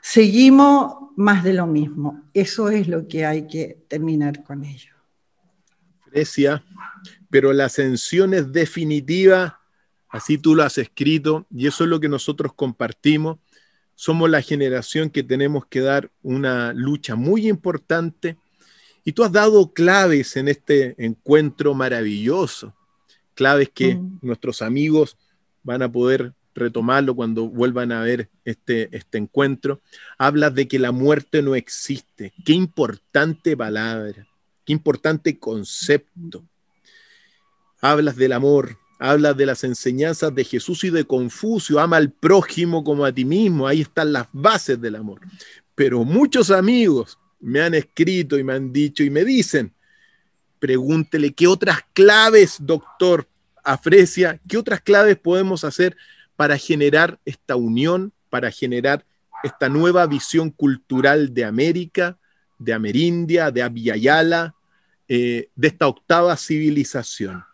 seguimos más de lo mismo. Eso es lo que hay que terminar con ello pero la ascensión es definitiva, así tú lo has escrito, y eso es lo que nosotros compartimos. Somos la generación que tenemos que dar una lucha muy importante y tú has dado claves en este encuentro maravilloso, claves que mm. nuestros amigos van a poder retomarlo cuando vuelvan a ver este, este encuentro. Hablas de que la muerte no existe. Qué importante palabra. Qué importante concepto. Hablas del amor, hablas de las enseñanzas de Jesús y de Confucio, ama al prójimo como a ti mismo, ahí están las bases del amor. Pero muchos amigos me han escrito y me han dicho y me dicen, pregúntele qué otras claves, doctor Afresia, qué otras claves podemos hacer para generar esta unión, para generar esta nueva visión cultural de América, de Amerindia, de Abiyayala, eh, de esta octava civilización.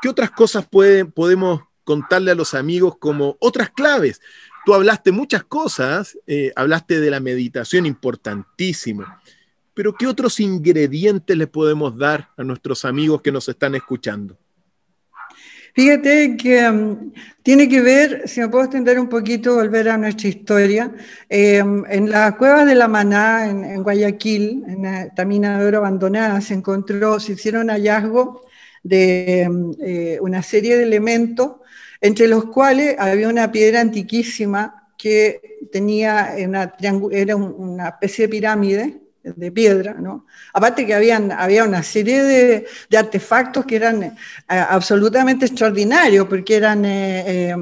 ¿Qué otras cosas podemos contarle a los amigos como otras claves? Tú hablaste muchas cosas, eh, hablaste de la meditación, importantísimo, pero ¿qué otros ingredientes le podemos dar a nuestros amigos que nos están escuchando? Fíjate que mm, tiene que ver, si me puedo extender un poquito, volver a nuestra historia. Em, en las cuevas de la Maná, en, Guayaquil, en la eh, Tamina de oro abandonada, se encontró, se hicieron hallazgos de em, eh, una serie de elementos, entre los cuales había una piedra antiquísima que tenía una, era una especie de pirámide de piedra, ¿no? Aparte que habían, había una serie de, artefactos que eran eh, absolutamente extraordinarios, porque eran eh, eh,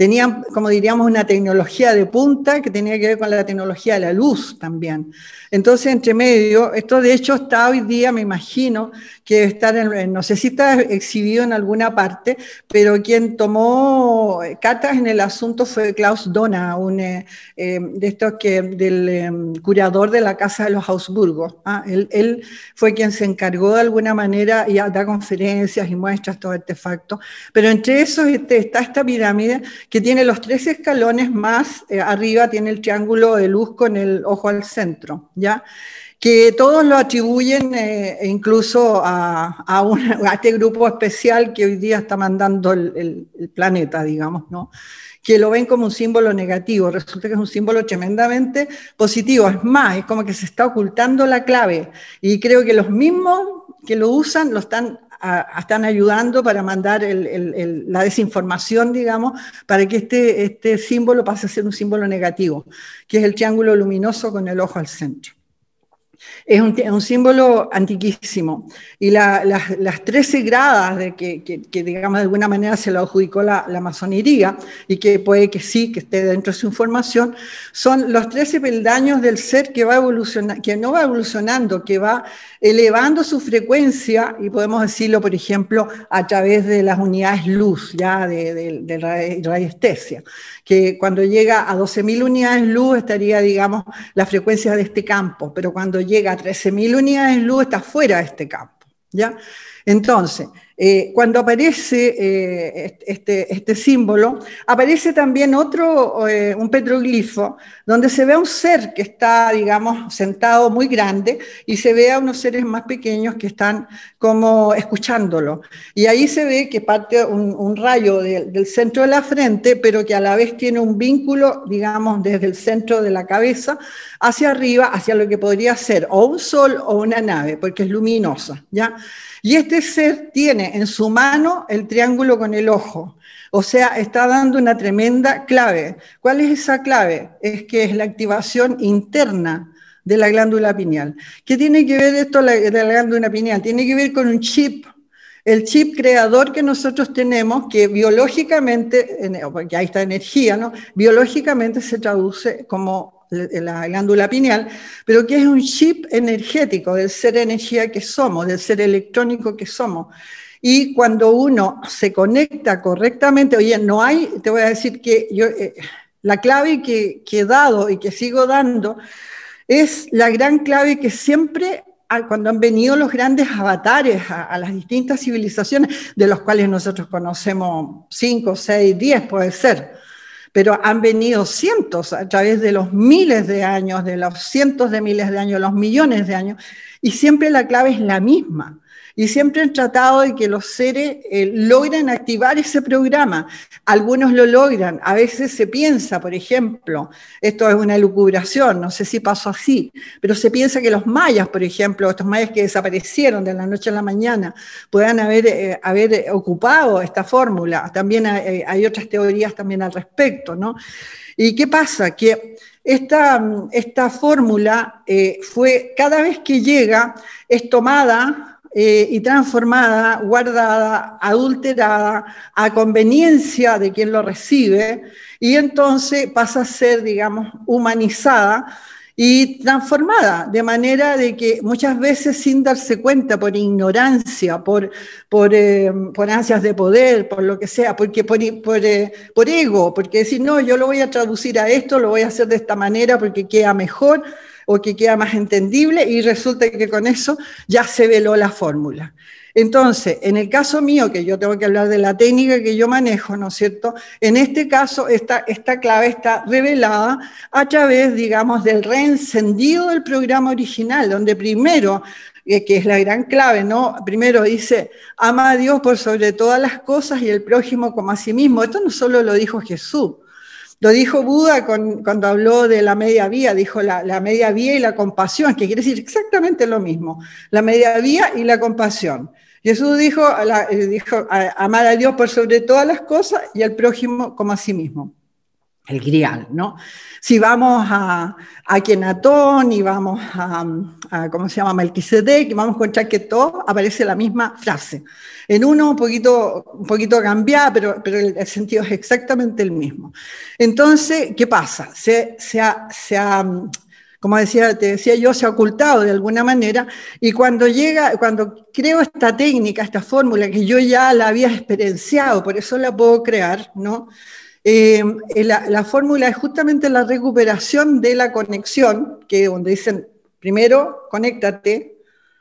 Tenían, como diríamos, una tecnología de punta que tenía que ver con la tecnología de la luz también. Entonces, entre medio, esto de hecho está hoy día, me imagino, que está en, no sé si está exhibido en alguna parte, pero quien tomó eh, cartas en el asunto fue Klaus Dona, un eh, eh, de estos que, del em, curador de la Casa de los Habsburgo. ¿ah? él, fue quien se encargó de alguna manera y da conferencias y muestras estos artefactos. Pero entre esos este, está esta pirámide que tiene los tres escalones más eh, arriba, tiene el triángulo de luz con el ojo al centro, ¿ya? que todos lo atribuyen eh, e incluso a, un, este grupo especial que hoy día está mandando el, planeta, digamos, ¿no? que lo ven como un símbolo negativo. Resulta que es un símbolo tremendamente positivo. Es más, es como que se está ocultando la clave. Y creo que los mismos que lo usan lo están están ayudando para mandar la desinformación, digamos, para que este, este símbolo pase a ser un símbolo negativo, que es el triángulo luminoso con el ojo al centro. Es un, símbolo antiquísimo. Y las, las 13 gradas de que, que, digamos, de alguna manera se lo adjudicó la, la, masonería, y que puede que sí, que esté dentro de su información, son los 13 peldaños del ser que, va evolucionando, que no va evolucionando, que va elevando su frecuencia, y podemos decirlo, por ejemplo, a través de las unidades luz, ya de, de, radiestesia, que cuando llega a 12.000 unidades luz estaría, digamos, la frecuencia de este campo, pero cuando llega a 13.000 unidades de luz, está fuera de este campo. ¿ya? Entonces, eh, cuando aparece eh, este, este, símbolo, aparece también otro, eh, un petroglifo, donde se ve a un ser que está, digamos, sentado muy grande y se ve a unos seres más pequeños que están como escuchándolo. Y ahí se ve que parte un, rayo del centro de la frente, pero que a la vez tiene un vínculo, digamos, desde el centro de la cabeza hacia arriba, hacia lo que podría ser o un sol o una nave, porque es luminosa, ¿ya? Y este ser tiene en su mano el triángulo con el ojo. O sea, está dando una tremenda clave. ¿Cuál es esa clave? Es que es la activación interna de la glándula pineal. ¿Qué tiene que ver esto de la glándula pineal? Tiene que ver con un chip el chip creador que nosotros tenemos, que biológicamente, porque ahí está energía, ¿no? Biológicamente se traduce como la glándula pineal, pero que es un chip energético del ser energía que somos, del ser electrónico que somos. Y cuando uno se conecta correctamente, oye, no hay, te voy a decir que eh, la clave que, que he dado y que sigo dando es la gran clave que siempre cuando han venido los grandes avatares a, a, las distintas civilizaciones, de los cuales nosotros conocemos 5, 6, 10, puede ser, pero han venido cientos a través de los miles de años, de los cientos de miles de años, los millones de años, y siempre la clave es la misma y siempre han tratado de que los seres logran eh, logren activar ese programa. Algunos lo logran, a veces se piensa, por ejemplo, esto es una lucubración, no sé si pasó así, pero se piensa que los mayas, por ejemplo, estos mayas que desaparecieron de la noche a la mañana, puedan haber, eh, haber ocupado esta fórmula. También eh, hay, otras teorías también al respecto, ¿no? ¿Y qué pasa? Que esta, esta fórmula fue, cada vez que llega, es tomada eh, y transformada, guardada, adulterada, a conveniencia de quien lo recibe, y entonces pasa a ser, digamos, humanizada y transformada, de manera de que muchas veces sin darse cuenta, por ignorancia, por, eh, ansias de poder, por lo que sea, porque por, eh, por ego, porque decir, no, yo lo voy a traducir a esto, lo voy a hacer de esta manera porque queda mejor, o que queda más entendible y resulta que con eso ya se veló la fórmula. Entonces, en el caso mío, que yo tengo que hablar de la técnica que yo manejo, ¿no es cierto? En este caso, esta, esta clave está revelada a través, digamos, del reencendido del programa original, donde primero, eh, que es la gran clave, ¿no? Primero dice, ama a Dios por sobre todas las cosas y el prójimo como a sí mismo. Esto no solo lo dijo Jesús, lo dijo Buda cuando habló de la media vía, dijo la, media vía y la compasión, que quiere decir exactamente lo mismo, la media vía y la compasión. Jesús dijo, eh, dijo amar a Dios por sobre todas las cosas y al prójimo como a sí mismo el grial, ¿no? Si vamos a, a Kenatón y vamos a, ¿cómo se llama?, Melquisedec, vamos a encontrar que todo aparece la misma frase. En uno un poquito, un poquito cambiada, pero, pero el, sentido es exactamente el mismo. Entonces, ¿qué pasa? Se, se, ha, como decía, te decía yo, se ha ocultado de alguna manera, y cuando llega, cuando creo esta técnica, esta fórmula, que yo ya la había experienciado, por eso la puedo crear, ¿no?, eh, eh, la, fórmula es justamente la recuperación de la conexión, que donde dicen, primero, conéctate,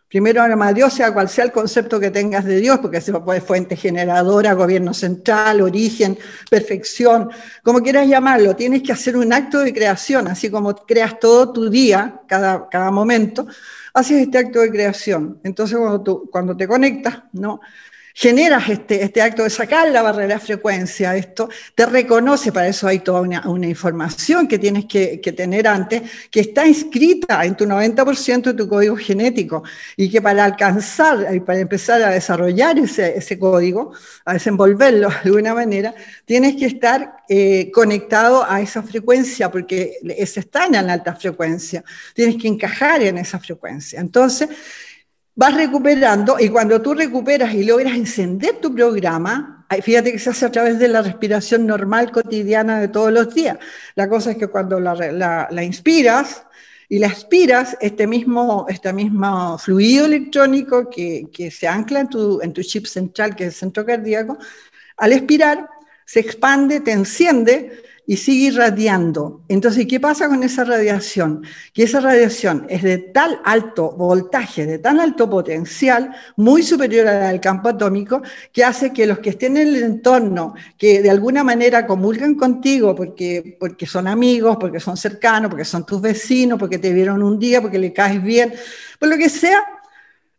primero arma a Dios, sea cual sea el concepto que tengas de Dios, porque se puede fuente generadora, gobierno central, origen, perfección, como quieras llamarlo, tienes que hacer un acto de creación, así como creas todo tu día, cada, cada momento, haces este acto de creación. Entonces, cuando, cuando te conectas, ¿no? generas este, este, acto de sacar la barrera de frecuencia, esto te reconoce, para eso hay toda una, información que tienes que, tener antes, que está inscrita en tu 90% de tu código genético y que para alcanzar y eh, para empezar a desarrollar ese, código, a desenvolverlo de alguna manera, tienes que estar eh, conectado a esa frecuencia, porque es está en alta frecuencia, tienes que encajar en esa frecuencia. Entonces, vas recuperando y cuando tú recuperas y logras encender tu programa, fíjate que se hace a través de la respiración normal cotidiana de todos los días. La cosa es que cuando la, inspiras y la expiras, este mismo, este mismo fluido electrónico que, se ancla en tu, en tu chip central, que es el centro cardíaco, al expirar se expande, te enciende y sigue irradiando. Entonces, ¿qué pasa con esa radiación? Que esa radiación es de tal alto voltaje, de tan alto potencial, muy superior al campo atómico, que hace que los que estén en el entorno, que de alguna manera comulgan contigo, porque, porque son amigos, porque son cercanos, porque son tus vecinos, porque te vieron un día, porque le caes bien, por lo que sea,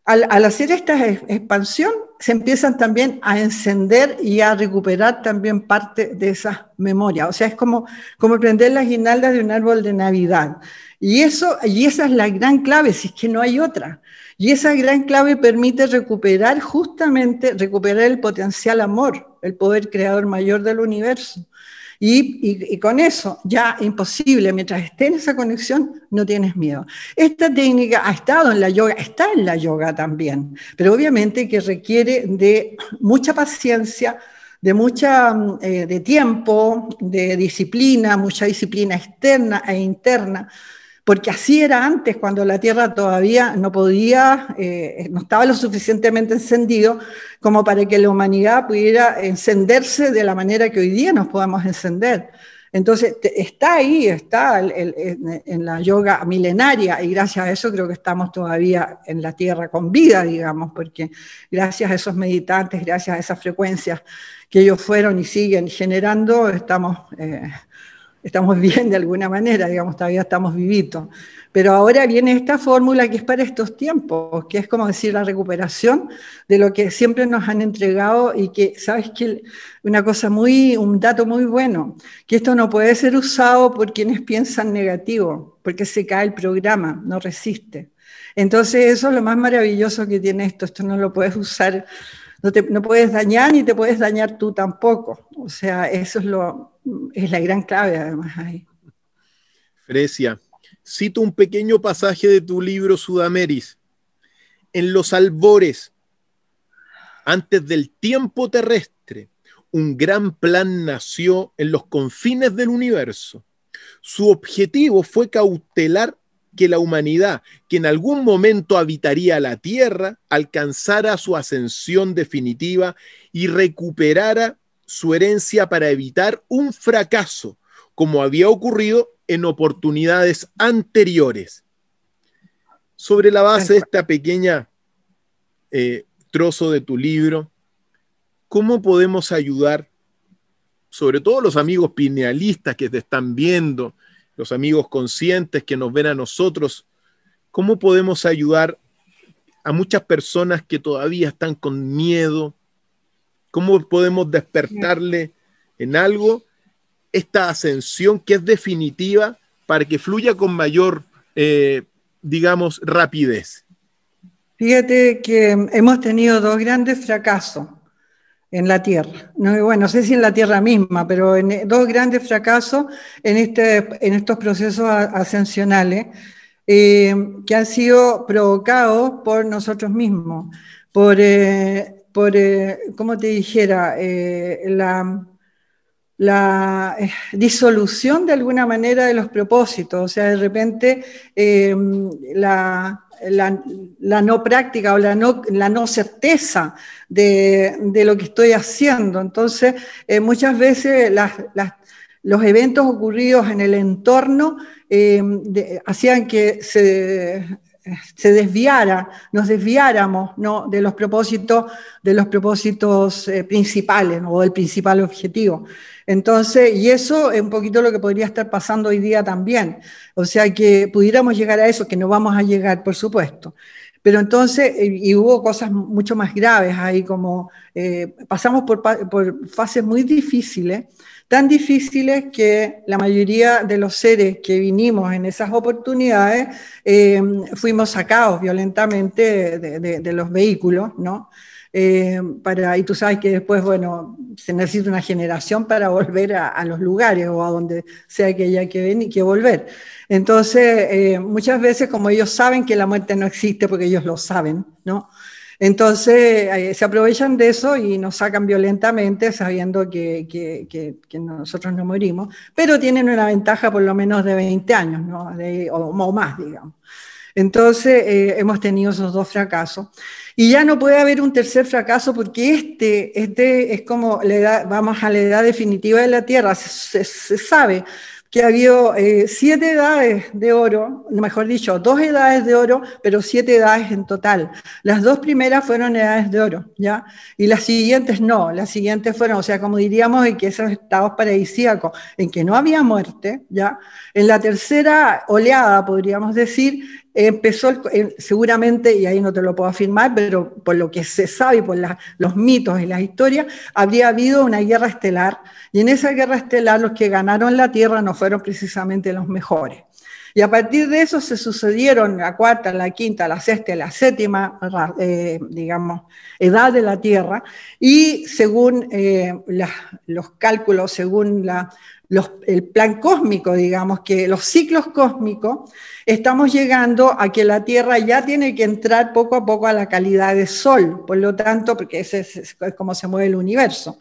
al hacer esta expansión, se empiezan también a encender y a recuperar también parte de esas memoria, O sea, es como, como prender las guinaldas de un árbol de Navidad. Y, eso, y esa es la gran clave, si es que no hay otra. Y esa gran clave permite recuperar justamente, recuperar el potencial amor, el poder creador mayor del universo. Y, con eso, ya imposible, mientras esté en esa conexión, no tienes miedo. Esta técnica ha estado en la yoga, está en la yoga también, pero obviamente que requiere de mucha paciencia, de mucha mm, eh, de tiempo, de disciplina, mucha disciplina externa e interna porque así era antes, cuando la Tierra todavía no podía, eh, no estaba lo suficientemente encendido como para que la humanidad pudiera encenderse de la manera que hoy día nos podamos encender. Entonces, está ahí, está en, la yoga milenaria y gracias a eso creo que estamos todavía en la Tierra con vida, digamos, porque gracias a esos meditantes, gracias a esas frecuencias que ellos fueron y siguen generando, estamos... Eh, estamos bien de alguna manera, digamos, todavía estamos vivitos. Pero ahora viene esta fórmula que es para estos tiempos, que es como decir la recuperación de lo que siempre nos han entregado y que, ¿sabes que Una cosa muy, un dato muy bueno, que esto no puede ser usado por quienes piensan negativo, porque se cae el programa, no resiste. Entonces eso es lo más maravilloso que tiene esto, esto no lo puedes usar no, te, puedes dañar ni te puedes dañar tú tampoco. O sea, eso es, lo, es la gran clave además ahí. Fresia, cito un pequeño pasaje de tu libro Sudameris. En los albores, antes del tiempo terrestre, un gran plan nació en los confines del universo. Su objetivo fue cautelar que la humanidad, que en algún momento habitaría la Tierra, alcanzara su ascensión definitiva y recuperara su herencia para evitar un fracaso, como había ocurrido en oportunidades anteriores. Sobre la base de esta pequeña eh, trozo de tu libro, ¿cómo podemos ayudar, sobre todo los amigos pinealistas que te están viendo, los amigos conscientes que nos ven a nosotros, ¿cómo podemos ayudar a muchas personas que todavía están con miedo? ¿Cómo podemos despertarle en algo esta ascensión que es definitiva para que fluya con mayor, eh, digamos, rapidez? Fíjate que hemos tenido dos grandes fracasos en la Tierra. bueno, no sé si en la Tierra misma, pero en eh, dos grandes fracasos en, este, en estos procesos ascensionales eh, que han sido provocados por nosotros mismos, por, eh, por como te dijera, la la eh, disolución de alguna manera de los propósitos, o sea, de repente eh, la, no práctica o la no, la no certeza de, lo que estoy haciendo. Entonces, eh, muchas veces los eventos ocurridos en el entorno hacían que se se desviara, nos desviáramos ¿no? de los propósitos, de los propósitos eh, principales o del principal objetivo. Entonces, y eso es un poquito lo que podría estar pasando hoy día también. O sea, que pudiéramos llegar a eso, que no vamos a llegar, por supuesto. Pero entonces, eh, y hubo cosas mucho más graves ahí, como eh, pasamos por, por fases muy difíciles tan difíciles que la mayoría de los seres que vinimos en esas oportunidades eh, fuimos sacados violentamente de, los vehículos, ¿no? Eh, y tú sabes que después, bueno, se necesita una generación para volver a, los lugares o a donde sea que haya que venir, que volver. Entonces, eh, muchas veces como ellos saben que la muerte no existe, porque ellos lo saben, ¿no? Entonces eh, se aprovechan de eso y nos sacan violentamente sabiendo que, nosotros no morimos, pero tienen una ventaja por lo menos de 20 años o, más, digamos. Entonces eh, hemos tenido esos dos fracasos y ya no puede haber un tercer fracaso porque este, este es como la edad, vamos a la edad definitiva de la Tierra, se sabe que había eh, siete edades de oro, mejor dicho, dos edades de oro, pero siete edades en total. Las dos primeras fueron edades de oro, ¿ya? Y las siguientes no, las siguientes fueron, o sea, como diríamos, en que esos estados paradisíacos, en que no había muerte, ¿ya? En la tercera oleada, podríamos decir, empezó seguramente, y ahí no te lo puedo afirmar, pero por lo que se sabe y por los mitos y las historias, habría habido una guerra estelar. Y en esa guerra estelar los que ganaron la Tierra no fueron precisamente los mejores. Y a partir de eso se sucedieron la cuarta, la quinta, la sexta, la séptima, eh, digamos, edad de la Tierra. Y según eh, los cálculos, según la, el plan cósmico, digamos, que los ciclos cósmicos, estamos llegando a que la Tierra ya tiene que entrar poco a poco a la calidad de Sol, por lo tanto, porque ese es como se mueve el universo.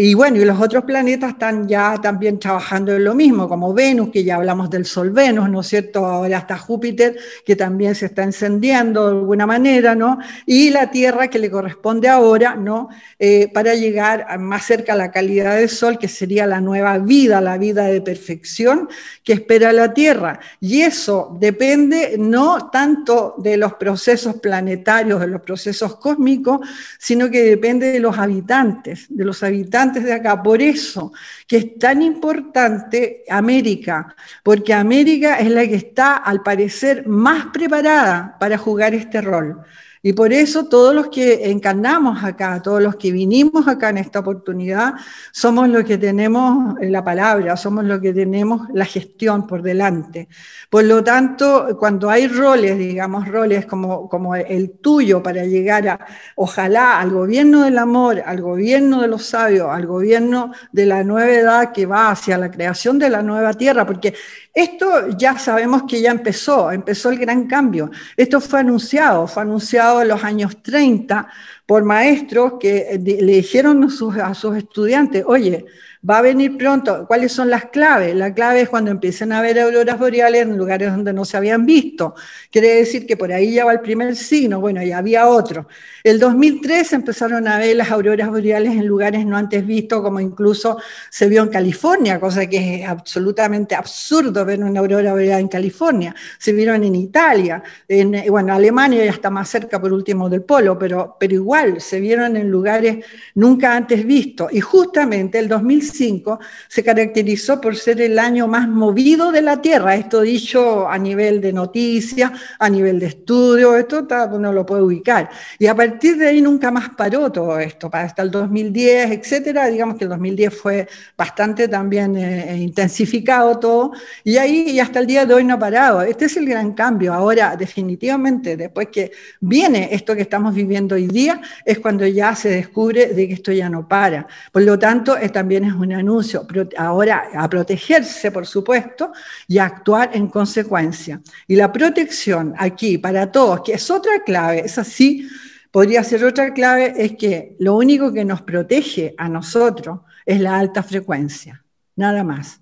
Y bueno, y los otros planetas están ya también trabajando en lo mismo, como Venus, que ya hablamos del Sol Venus, ¿no es cierto? Ahora hasta Júpiter, que también se está encendiendo de alguna manera, ¿no? Y la Tierra, que le corresponde ahora, ¿no? Eh, para llegar más cerca a la calidad del Sol, que sería la nueva vida, la vida de perfección que espera la Tierra. Y eso depende no tanto de los procesos planetarios, de los procesos cósmicos, sino que depende de los habitantes, de los habitantes de acá. Por eso que es tan importante América, porque América es la que está, al parecer, más preparada para jugar este rol. Y por eso todos los que encarnamos acá, todos los que vinimos acá en esta oportunidad, somos los que tenemos la palabra, somos los que tenemos la gestión por delante. Por lo tanto, cuando hay roles, digamos, roles como, como el tuyo para llegar a, ojalá, al gobierno del amor, al gobierno de los sabios, al gobierno de la nueva edad que va hacia la creación de la nueva tierra, porque esto ya sabemos que ya empezó, empezó el gran cambio. Esto fue anunciado, fue anunciado en los años 30, por maestros que eh, le dijeron a sus, a sus, estudiantes, oye, va a venir pronto, ¿cuáles son las claves? La clave es cuando empiecen a ver auroras boreales en lugares donde no se habían visto. Quiere decir que por ahí ya va el primer signo, bueno, ya había otro. El 2003 empezaron a ver las auroras boreales en lugares no antes vistos, como incluso se vio en California, cosa que es absolutamente absurdo ver una aurora boreal en California. Se vieron en Italia, en, eh, bueno, Alemania ya está más cerca por último del polo, pero, pero igual se vieron en lugares nunca antes vistos. Y justamente el 2005 se caracterizó por ser el año más movido de la Tierra, esto dicho a nivel de noticias, a nivel de estudio, esto uno lo puede ubicar. Y a partir de ahí nunca más paró todo esto, hasta el 2010, etcétera. Digamos que el 2010 fue bastante también eh, eh, intensificado todo, y ahí hasta el día de hoy no ha parado. Este es el gran cambio. Ahora, definitivamente, después que viene esto que estamos viviendo hoy día, es cuando ya se descubre de que esto ya no para. Por lo tanto, también es un anuncio. Ahora, a protegerse, por supuesto, y a actuar en consecuencia. Y la protección aquí para todos, que es otra clave, es así, podría ser otra clave, es que lo único que nos protege a nosotros es la alta frecuencia, nada más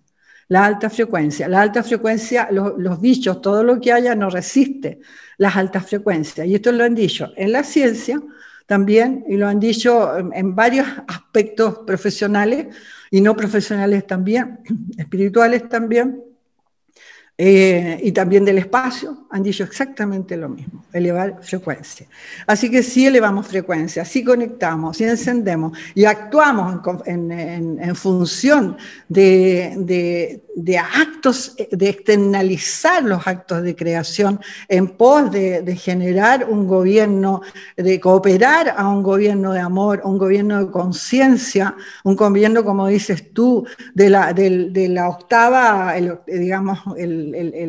la alta frecuencia. La alta frecuencia, los, los, bichos, todo lo que haya no resiste las altas frecuencias. Y esto lo han dicho en la ciencia, también, y lo han dicho en varios aspectos profesionales y no profesionales también, espirituales también, eh, y también del espacio han dicho exactamente lo mismo, elevar frecuencia. Así que si elevamos frecuencia, si conectamos, si encendemos y actuamos en, función de, actos, de externalizar los actos de creación en pos de, generar un gobierno, de cooperar a un gobierno de amor, un gobierno de conciencia, un gobierno, como dices tú, de la, la octava, digamos, el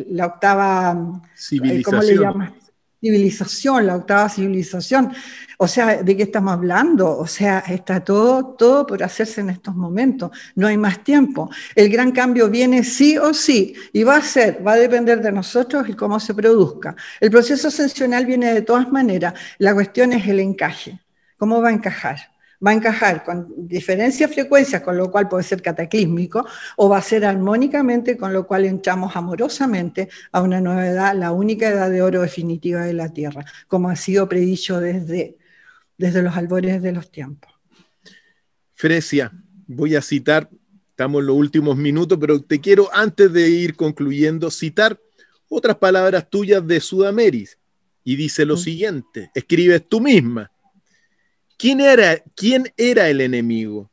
la octava eh, civilización. Civilización, la octava civilización. O sea, ¿de qué estamos hablando? O sea, está todo, todo por hacerse en estos momentos. No hay más tiempo. El gran cambio viene sí o sí y va a ser, va a depender de nosotros y cómo se produzca. El proceso ascensional viene de todas maneras. La cuestión es el encaje. ¿Cómo va a encajar? va a encajar con diferencias frecuencias, con lo cual puede ser cataclísmico, o va a ser armónicamente, con lo cual entramos amorosamente a una nueva edad, la única edad de oro definitiva de la Tierra, como ha sido predicho desde, desde los albores de los tiempos. Frecia, voy a citar, estamos en los últimos minutos, pero te quiero, antes de ir concluyendo, citar otras palabras tuyas de Sudameris. Y dice lo mm. siguiente, escribes tú misma ¿Quién era, quién era el enemigo?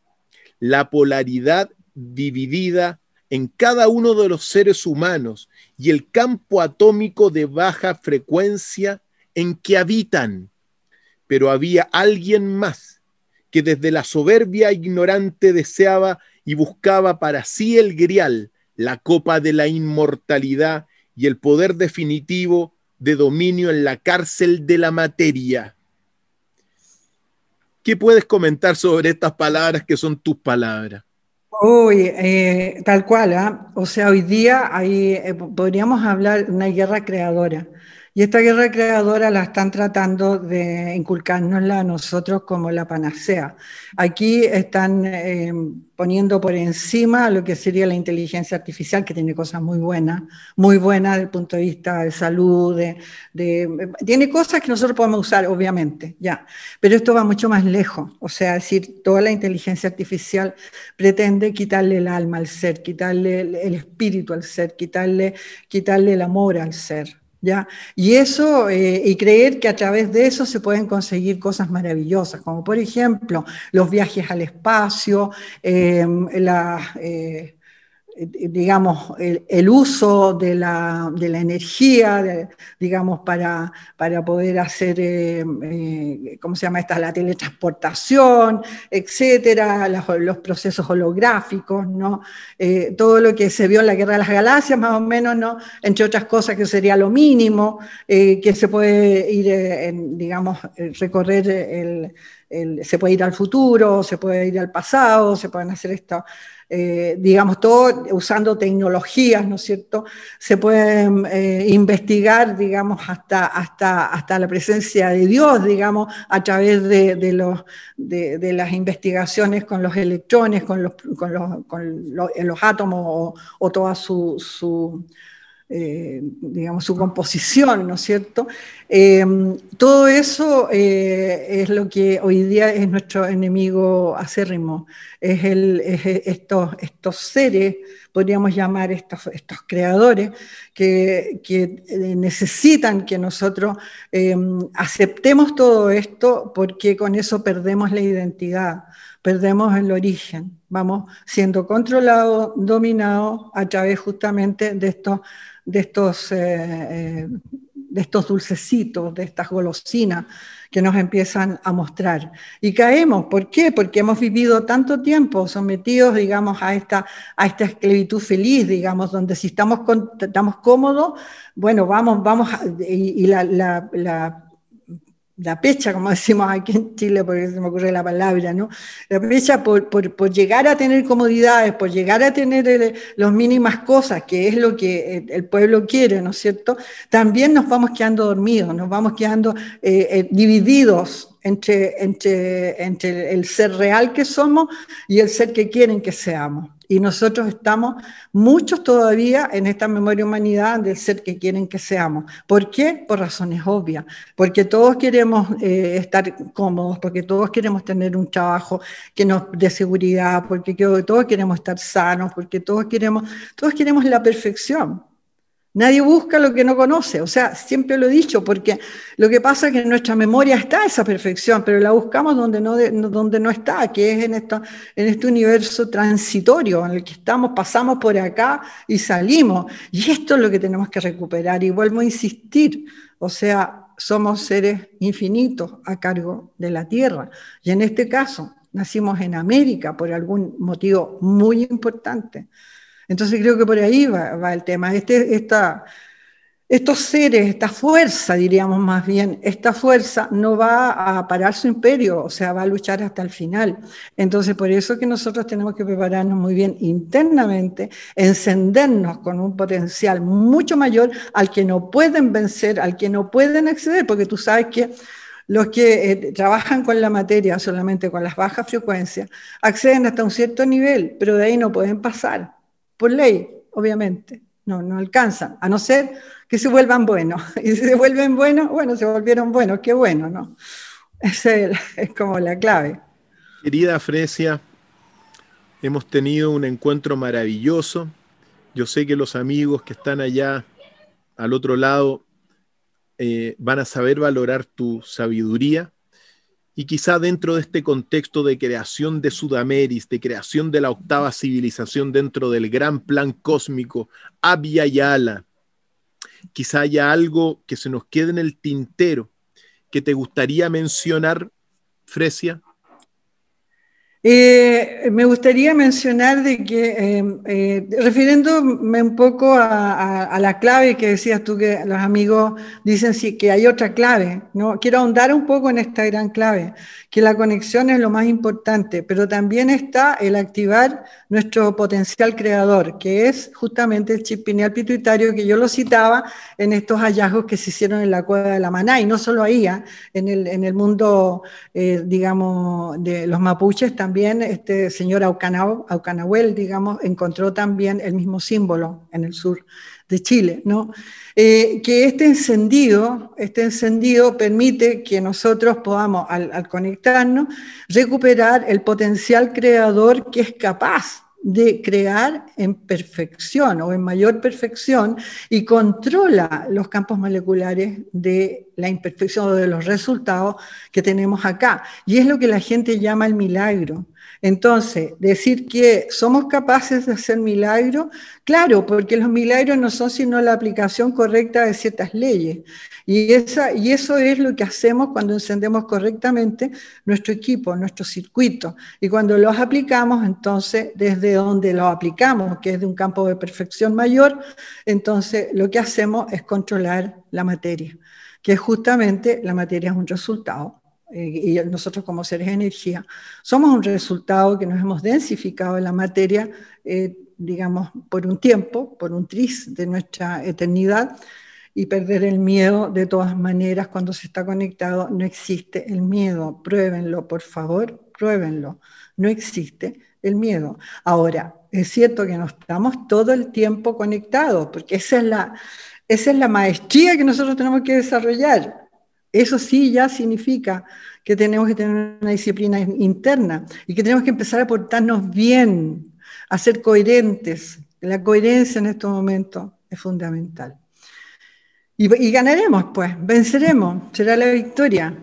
La polaridad dividida en cada uno de los seres humanos y el campo atómico de baja frecuencia en que habitan. Pero había alguien más que desde la soberbia ignorante deseaba y buscaba para sí el grial, la copa de la inmortalidad y el poder definitivo de dominio en la cárcel de la materia. ¿Qué puedes comentar sobre estas palabras que son tus palabras? Uy, eh, tal cual, ¿ah? o sea, hoy día ahí, eh, podríamos hablar de una guerra creadora. Y esta guerra creadora la están tratando de inculcárnosla a nosotros como la panacea. Aquí están eh, poniendo por encima lo que sería la inteligencia artificial, que tiene cosas muy buenas, muy buenas desde el punto de vista de salud, de, tiene cosas que nosotros podemos usar, obviamente, ya. Pero esto va mucho más lejos. O sea, decir, toda la inteligencia artificial pretende quitarle el alma al ser, quitarle el espíritu al ser, quitarle, quitarle el amor al ser. Y eso, eh, y creer que a través de eso se pueden conseguir cosas maravillosas, como por ejemplo los viajes al espacio, em, la, eh, eh, digamos, el, uso de la, energía, digamos, para, para, poder hacer, eh, eh, ¿cómo se llama esta? La teletransportación, etcétera, los, procesos holográficos, ¿no? todo lo que se vio en la Guerra de las Galaxias, más o menos, ¿no? Entre otras cosas que sería lo mínimo que se puede ir, digamos, recorrer se puede ir al futuro, se puede ir al pasado, se pueden hacer esto, eh, digamos, todo usando tecnologías, ¿no es cierto? Se pueden eh, investigar, digamos, hasta, hasta, hasta la presencia de Dios, digamos, a través de, los, de, las investigaciones con los electrones, con los, átomos o, toda su, eh, digamos, su composición, ¿no es cierto? Em, todo eso es lo que hoy día es nuestro enemigo acérrimo es, el, e, estos, seres, podríamos llamar estos, estos creadores, que, eh, necesitan que nosotros em, aceptemos todo esto porque con eso perdemos la identidad, perdemos el origen, vamos siendo controlados, dominados a través justamente de estos, de estos eh, eh, de estos dulcecitos, de estas golosinas que nos empiezan a mostrar. Y caemos, ¿por qué? Porque hemos vivido tanto tiempo sometidos, digamos, a esta, a esta esclavitud feliz, digamos, donde si estamos, estamos cómodos, bueno, vamos, vamos, y, la, la la pecha, como decimos aquí en Chile, porque se me ocurre la palabra, ¿no? La pecha por, llegar a tener comodidades, por llegar a tener las los mínimas cosas, que es lo que el pueblo quiere, ¿no es cierto? También nos vamos quedando dormidos, nos vamos quedando eh, eh, divididos entre, entre, entre el ser real que somos y el ser que quieren que seamos. Y nosotros estamos, muchos todavía, en esta memoria humanidad del ser que quieren que seamos. ¿Por qué? Por razones obvias. Porque todos queremos eh, estar cómodos, porque todos queremos tener un trabajo que nos de seguridad, porque todos queremos estar sanos, porque todos queremos, todos queremos la perfección. Nadie busca lo que no conoce, o sea, siempre lo he dicho, porque lo que pasa es que en nuestra memoria está esa perfección, pero la buscamos donde no, donde no está, que es en, en este universo transitorio en el que estamos, pasamos por acá y salimos. Y esto es lo que tenemos que recuperar. Y vuelvo a insistir, o sea, somos seres infinitos a cargo de la Tierra. Y en este caso, nacimos en América por algún motivo muy importante. Entonces creo que por ahí va, el tema. Este, estos seres, esta fuerza, diríamos más bien, esta fuerza no va a parar su imperio, o sea, va a luchar hasta el final. Entonces, por eso que nosotros tenemos que prepararnos muy bien internamente, encendernos con un potencial mucho mayor al que no pueden vencer, al que no pueden acceder, porque tú sabes que los que eh, trabajan con la materia solamente con las bajas frecuencias acceden hasta un cierto nivel, pero de ahí no pueden pasar por ley, obviamente. No, no alcanzan, a no ser que se vuelvan buenos. Y si se vuelven buenos, bueno, se volvieron buenos, qué bueno, ¿no? Esa es, como la clave. Querida Fresia, hemos tenido un encuentro maravilloso. Yo sé que los amigos que están allá al otro lado eh, van a saber valorar tu sabiduría. Y quizá dentro de este contexto de creación de Sudameris, de creación de la octava civilización dentro del gran plan cósmico, Abya Yala, quizá haya algo que se nos quede en el tintero que te gustaría mencionar, Fresia. Eh, me gustaría mencionar de que, em, eh, refiriéndome un poco a, la clave que decías tú, que los amigos dicen sí, que hay otra clave, ¿no? Quiero ahondar un poco en esta gran clave, que la conexión es lo más importante, pero también está el activar nuestro potencial creador, que es justamente el chip pineal pituitario que yo lo citaba en estos hallazgos que se hicieron en la cueva de la Maná, y no solo ahí, ¿ah? en, el, en el mundo, eh, digamos, de los mapuches también también este señor Aucanahuel, digamos, encontró también el mismo símbolo en el sur de Chile, ¿no? Eh, que este encendido, este encendido permite que nosotros podamos, al, al conectarnos, recuperar el potencial creador que es capaz de crear en perfección o en mayor perfección y controla los campos moleculares de la imperfección o de los resultados que tenemos acá. Y es lo que la gente llama el milagro. Entonces, decir que somos capaces de hacer milagros, claro, porque los milagros no son sino la aplicación correcta de ciertas leyes. Y, eso es lo que hacemos cuando encendemos correctamente nuestro equipo, nuestro circuito. Y cuando los aplicamos, entonces, desde donde los aplicamos, que es de un campo de perfección mayor, entonces lo que hacemos es controlar la materia, que justamente la materia es un resultado y nosotros como seres de energía, somos un resultado que nos hemos densificado en la materia, eh, digamos, por un tiempo, por un tris de nuestra eternidad, y perder el miedo de todas maneras cuando se está conectado, no existe el miedo, pruébenlo, por favor, pruébenlo, no existe el miedo. Ahora, es cierto que nos estamos todo el tiempo conectados, porque esa es la, esa es la maestría que nosotros tenemos que desarrollar eso sí ya significa que tenemos que tener una disciplina interna y que tenemos que empezar a portarnos bien, a ser coherentes. La coherencia en estos momentos es fundamental. Y, ganaremos, pues, venceremos, será la victoria,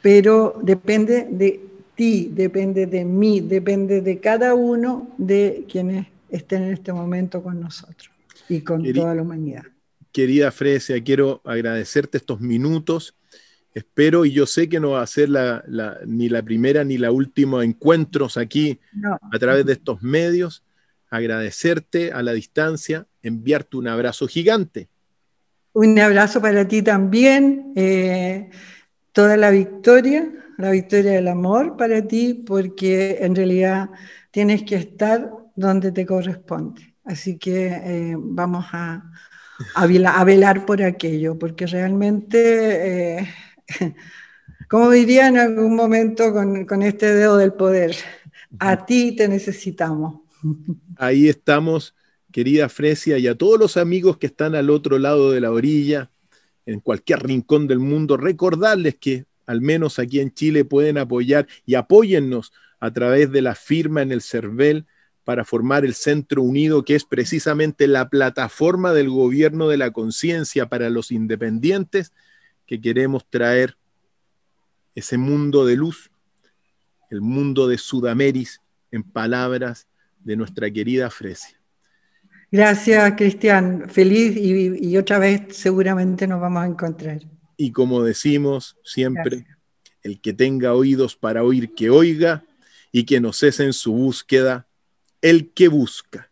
pero depende de ti, depende de mí, depende de cada uno de quienes estén en este momento con nosotros y con toda la humanidad. Querida Frecia, quiero agradecerte estos minutos espero y yo sé que no va a ser ni la primera ni la última encuentros aquí a través de estos medios. Agradecerte a la distancia, enviarte un abrazo gigante. Un abrazo para ti también. Eh, toda la victoria, la victoria del amor para ti, porque en realidad tienes que estar donde te corresponde. Así que eh, vamos a, velar por aquello, porque realmente... Eh, como diría en algún momento con, este dedo del poder, a ti te necesitamos. Ahí estamos, querida Fresia, y a todos los amigos que están al otro lado de la orilla, en cualquier rincón del mundo, recordarles que al menos aquí en Chile pueden apoyar y apóyennos a través de la firma en el CERVEL para formar el Centro Unido, que es precisamente la plataforma del gobierno de la conciencia para los independientes que queremos traer ese mundo de luz, el mundo de Sudameris, en palabras de nuestra querida Fresia. Gracias, Cristian. Feliz y, otra vez seguramente nos vamos a encontrar. Y como decimos siempre, el que tenga oídos para oír, que oiga, y que nos cese en su búsqueda, el que busca.